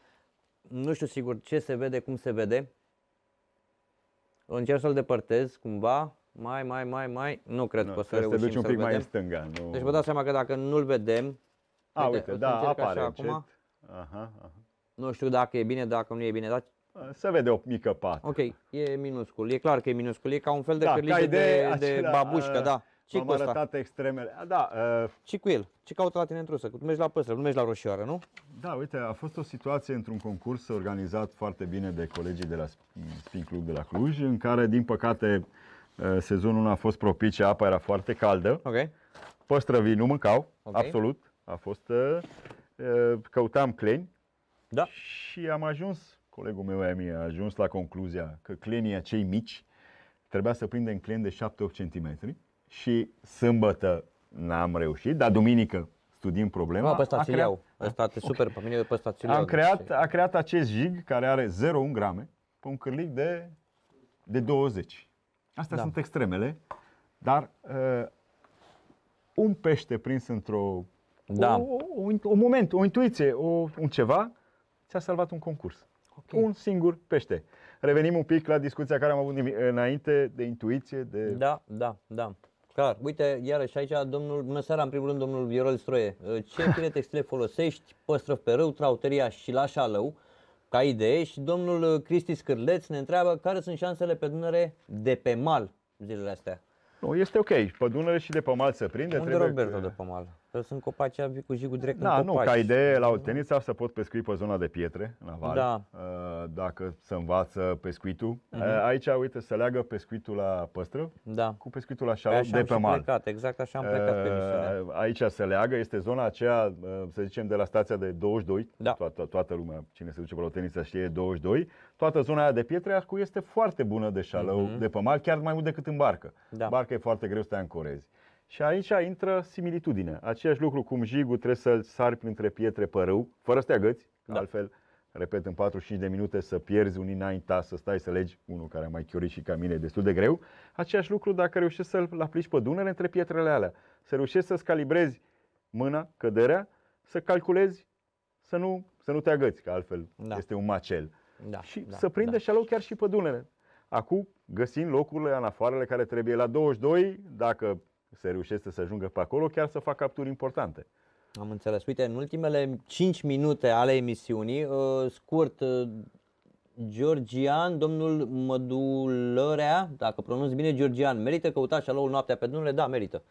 Nu știu sigur ce se vede, cum se vede. Încerc să-l depărtez cumva mai, mai, mai, mai, nu cred nu, că o să reușim să duci un pic mai în stânga. Nu... Deci vă dați seama că dacă nu-l vedem, A, uite, uite da, apare acum. Aha, aha. Nu știu dacă e bine, dacă nu e bine, dar se vede o mică pată. Ok, e minuscul, e clar că e minuscul, e ca un fel de da, cărlice de, acela, de babușcă, uh, da. Ce am arătat extremele. Da, uh... Ce cu el? Ce caută la tine întrusă? tu mergi la păsări, nu mergi la roșioară, nu? Da, uite, a fost o situație într-un concurs organizat foarte bine de colegii de la Spin Club de la Cluj, în care, din păcate, uh, Eh, sezonul a fost propice, apa era foarte caldă. Ok. Păstrăvii nu mâncau, okay. absolut. A fost, eh, eh, căutam cleni da. și am ajuns, colegul meu Emi a ajuns la concluzia că clenii acei mici trebuia să prindem clen de 7-8 cm și sâmbătă n-am reușit, dar duminică studiem problema. Nu, pe ți iau. Asta te ah. super okay. pe mine pe stați Am creat, a creat acest jig care are 0,1 grame pe un cârlic de, de 20. Astea da. sunt extremele, dar uh, un pește prins într-o. Da. O, un, un moment, o intuiție, o, un ceva, ți-a salvat un concurs. Okay. Un singur pește. Revenim un pic la discuția care am avut înainte de intuiție, de. Da, da, da. Clar. Uite, iarăși aici, domnul, bună seara, în primul rând, domnul Viorel Stroie. Uh, ce filetextile folosești? Păstrăv pe râu, trauteria și la șalău ca idee și domnul uh, Cristi Scârleț ne întreabă care sunt șansele pe Dunăre de pe mal zilele astea. Nu, este ok. Pe Dunăre și de pe mal se prinde. Unde trebuie Roberto că... de pe mal? sunt copaci abia cu jigul direct da, în copaci. nu, ca idee, la Oltenița da. să pot pescui pe zona de pietre, la val, da. Uh, dacă se învață pescuitul. Uh-huh. Aici, uite, se leagă pescuitul la păstră da. cu pescuitul la șalot păi de pe mal. Plecat, exact așa am uh, plecat pe misiune. Aici se leagă, este zona aceea, uh, să zicem, de la stația de 22, da. toată, toată lumea, cine se duce pe la Oltenița știe 22, toată zona aia de pietre, acum este foarte bună de șalău, uh-huh. de pe mal, chiar mai mult decât în barcă. Da. Barca e foarte greu să te ancorezi. Și aici intră similitudine. Aceeași lucru cum jigul trebuie să-l sari printre pietre pe râu, fără să te agăți, da. altfel, repet, în 45 de minute să pierzi un înainta, să stai să legi unul care a mai chiorit și ca mine, e destul de greu. Aceeași lucru dacă reușești să-l aplici pe Dunăre între pietrele alea. Să reușești să-ți calibrezi mâna, căderea, să calculezi să nu, să nu te agăți, că altfel da. este un macel. Da, și da, să prinde da. șalou chiar și pe Dunăre. Acum găsim locurile, anafoarele care trebuie la 22, dacă se reușește să ajungă pe acolo, chiar să fac capturi importante. Am înțeles. Uite, în ultimele 5 minute ale emisiunii, uh, scurt, uh, Georgian, domnul Mădulărea, dacă pronunț bine, Georgian, merită căutat șaloul noaptea pe dunăre? Da, merită.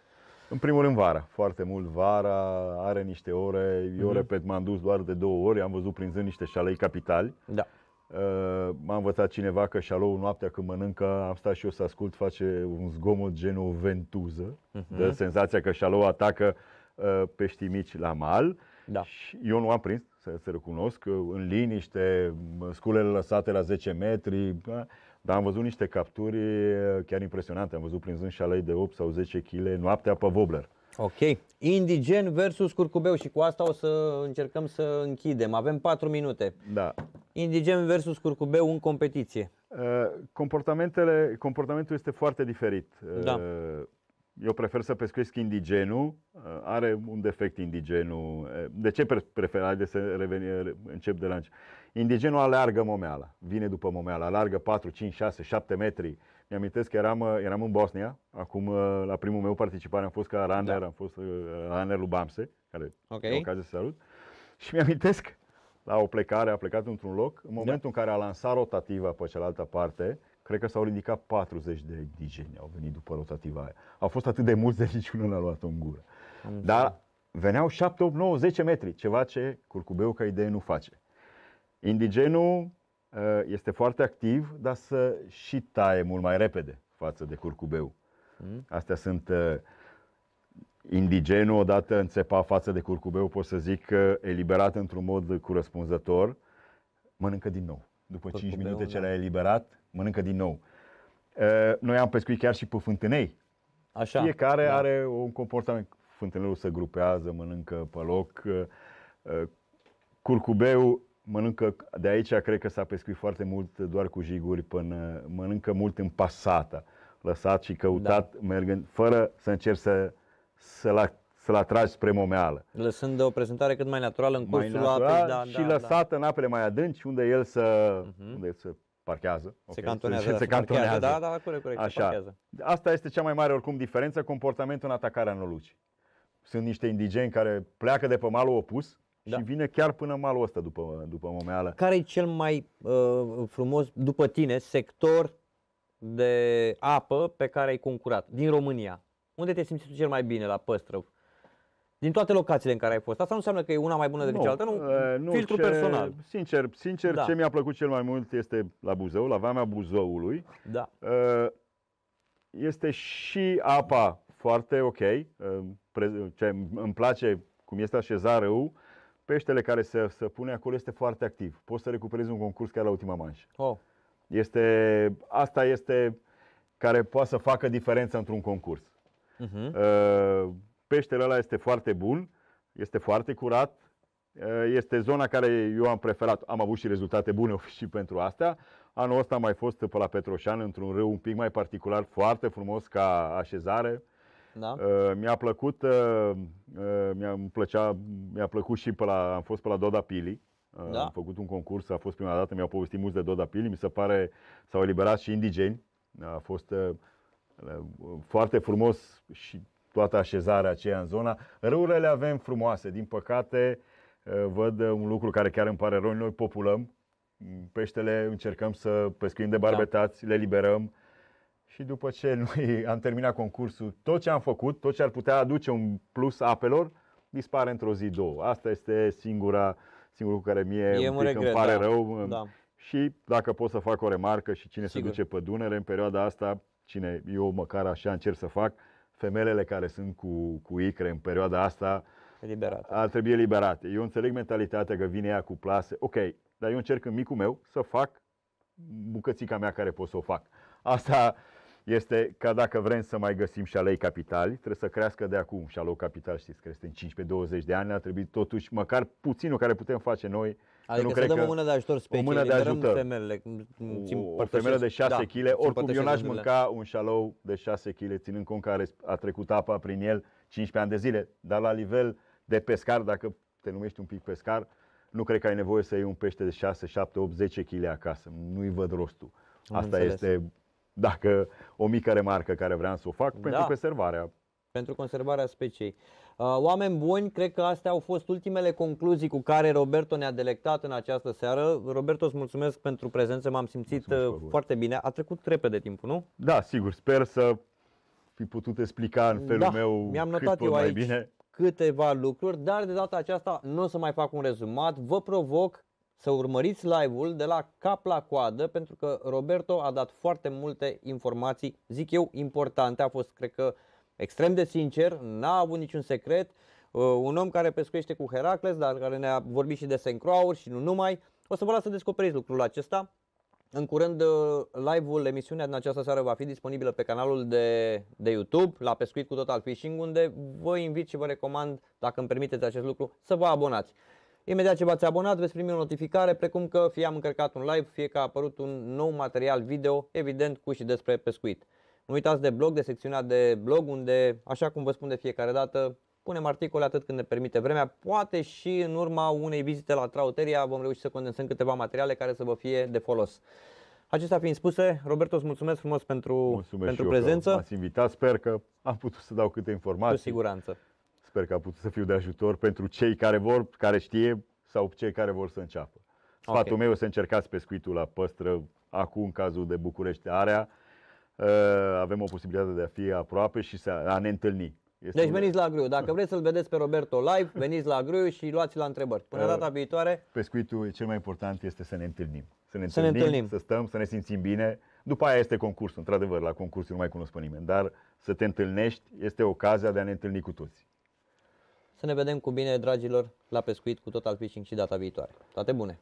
În primul rând vara, foarte mult vara, are niște ore, eu mm-hmm. repet, m-am dus doar de două ori, am văzut prinzând niște șalei capitali. Da. Ă, m-a învățat cineva că șalou noaptea când mănâncă, am stat și eu să ascult, face un zgomot genul ventuză, uh-huh. Mhm. de senzația că șalou atacă ă, pești mici la mal. Da. Și eu nu am prins, să, să recunosc, în liniște, sculele lăsate la 10 metri, da? dar am văzut niște capturi ă, chiar impresionante. Am văzut prinzând șalei de 8 sau 10 kg noaptea pe wobbler. Ok. Indigen versus curcubeu și cu asta o să încercăm să închidem. Avem 4 minute. Da. Indigen versus curcubeu în competiție. Uh, comportamentele, comportamentul este foarte diferit. Uh, da. Eu prefer să pescuiesc indigenul, uh, are un defect indigenul. De ce prefer? Haideți să reveni, încep de la început. Indigenul aleargă momeala, vine după momeala, alargă 4, 5, 6, 7 metri mi-amintesc că eram, uh, eram în Bosnia, acum uh, la primul meu participare am fost ca runner, da. am fost uh, runner lui Bamse, care okay. e ocazie să salut. Și mi-amintesc la o plecare, a plecat într-un loc, în da. momentul da. în care a lansat rotativa pe cealaltă parte, cred că s-au ridicat 40 de indigeni, au venit după rotativa aia. Au fost atât de mulți de niciunul n-a luat în gură. Am Dar veneau 7, 8, 9, 10 metri, ceva ce curcubeu ca idee nu face. Indigenul Uh, este foarte activ, dar să și taie mult mai repede față de curcubeu. Mm. Astea sunt uh, indigenul odată înțepat față de curcubeu, pot să zic că eliberat într-un mod corespunzător, mănâncă din nou. După curcubeu, 5 minute ce l-a da. eliberat, mănâncă din nou. Uh, noi am pescuit chiar și pe fântânei. Așa. Fiecare da. are un comportament. Fântânelul se grupează, mănâncă pe loc. Curcubeu mănâncă, de aici cred că s-a pescuit foarte mult doar cu jiguri până mănâncă mult în pasata, lăsat și căutat, da. mergând, fără să încerci să, să-l, să-l atragi spre momeală. Lăsând o prezentare cât mai naturală în cursul natural apei. Da, și da, lăsată da. în apele mai adânci, unde el să, uh-huh. unde el să parchează. Se okay. cantonează. Se, da, se cantonează. Da, da, da, corect, corect. Așa. Parchează. Asta este cea mai mare, oricum, diferență, comportamentul în atacarea nălucii. Sunt niște indigeni care pleacă de pe malul opus, da. și vine chiar până malul ăsta după, după momeală. Care e cel mai uh, frumos, după tine, sector de apă pe care ai concurat din România? Unde te simți tu cel mai bine la păstrăv? Din toate locațiile în care ai fost. Asta nu înseamnă că e una mai bună decât cealaltă, nu? Uh, nu filtru ce, personal. Sincer, sincer da. ce mi-a plăcut cel mai mult este la Buzău, la Vamea Buzăului. Da. Uh, este și apa foarte ok. Uh, pre- ce îmi place cum este așezat râul. Uh, peștele care se, se pune acolo este foarte activ. Poți să recuperezi un concurs chiar la ultima manșă. Oh. Este, asta este care poate să facă diferența într-un concurs. Uh-huh. Peștele ăla este foarte bun, este foarte curat, uh, este zona care eu am preferat. Am avut și rezultate bune și pentru asta. Anul ăsta am mai fost pe la Petroșan într-un râu un pic mai particular, foarte frumos ca așezare. Da. Uh, mi-a plăcut, uh, uh mi-a, plăcea, mi-a plăcut și pe la, am fost pe la Doda Pili. Uh, da. Am făcut un concurs, a fost prima dată, mi-au povestit mulți de Doda Pili, mi se pare s-au eliberat și indigeni. A fost uh, uh foarte frumos și toată așezarea aceea în zona. Râurile le avem frumoase, din păcate uh, văd un lucru care chiar îmi pare rău, noi populăm, mm, peștele încercăm să pescuim de da. barbetați, da. le liberăm, și după ce noi am terminat concursul, tot ce am făcut, tot ce ar putea aduce un plus apelor, dispare într-o zi, două. Asta este singura, singurul care mie e un pic regret, îmi pare da. rău. Da. Și dacă pot să fac o remarcă și cine Sigur. se duce pe Dunăre în perioada asta, cine eu măcar așa încerc să fac, femelele care sunt cu, cu icre în perioada asta Eliberate. ar trebui eliberate. Eu înțeleg mentalitatea că vine ea cu plase, ok, dar eu încerc în micul meu să fac bucățica mea care pot să o fac. Asta este că dacă vrem să mai găsim șalei capitali, trebuie să crească de acum șalou capital, știți crește în 15-20 de ani, ar trebui totuși măcar puținul care putem face noi. Adică nu să cred dăm că o mână de ajutor special, o mână de ajutor. femelele. O, o femeie de 6 kg, da, oricum eu n-aș mânca un șalou de 6 kg, ținând cont că a trecut apa prin el 15 ani de zile, dar la nivel de pescar, dacă te numești un pic pescar, nu cred că ai nevoie să iei un pește de 6, 7, 8, 10 kg acasă. Nu-i văd rostul. Asta este dacă o mică remarcă care vreau să o fac da. pentru conservarea. Pentru conservarea speciei. Uh, oameni buni, cred că astea au fost ultimele concluzii cu care Roberto ne-a delectat în această seară. Roberto, îți mulțumesc pentru prezență, m-am simțit mulțumesc, uh, foarte bine. A trecut repede timpul, nu? Da, sigur, sper să fi putut explica în felul da, meu mi-am notat cât eu aici. bine câteva lucruri, dar de data aceasta nu o să mai fac un rezumat, vă provoc să urmăriți live-ul de la cap la coadă pentru că Roberto a dat foarte multe informații, zic eu, importante. A fost, cred că, extrem de sincer, n-a avut niciun secret. Uh, un om care pescuiește cu Heracles, dar care ne-a vorbit și de St. și nu numai. O să vă las să descoperiți lucrul acesta. În curând, uh, live-ul, emisiunea din această seară va fi disponibilă pe canalul de, de YouTube, la Pescuit cu Total Fishing, unde vă invit și vă recomand, dacă îmi permiteți acest lucru, să vă abonați. Imediat ce v-ați abonat veți primi o notificare precum că fie am încărcat un live, fie că a apărut un nou material video, evident cu și despre pescuit. Nu uitați de blog, de secțiunea de blog unde, așa cum vă spun de fiecare dată, punem articole atât când ne permite vremea, poate și în urma unei vizite la Trauteria vom reuși să condensăm câteva materiale care să vă fie de folos. Acestea fiind spuse, Roberto, îți mulțumesc frumos pentru, mulțumesc pentru prezență. Mulțumesc. ați invitat, sper că am putut să dau câte informații. Cu siguranță. Sper că a putut să fiu de ajutor pentru cei care vor, care știe sau cei care vor să înceapă. Sfatul okay. meu să încercați pescuitul la păstră, acum în cazul de București Area, ă, avem o posibilitate de a fi aproape și să, a ne întâlni. Este deci veniți la grâu. Dacă vreți să-l vedeți pe Roberto live, veniți la grâu și luați la întrebări. Până ă, data viitoare. Pescuitul, cel mai important este să ne întâlnim. Să ne, să întâlnim, ne întâlnim, să stăm, să ne simțim bine. După aia este concursul, într-adevăr, la concurs nu mai cunosc pe nimeni, dar să te întâlnești este ocazia de a ne întâlni cu toți. Să ne vedem cu bine, dragilor, la pescuit cu Total Fishing și data viitoare. Toate bune!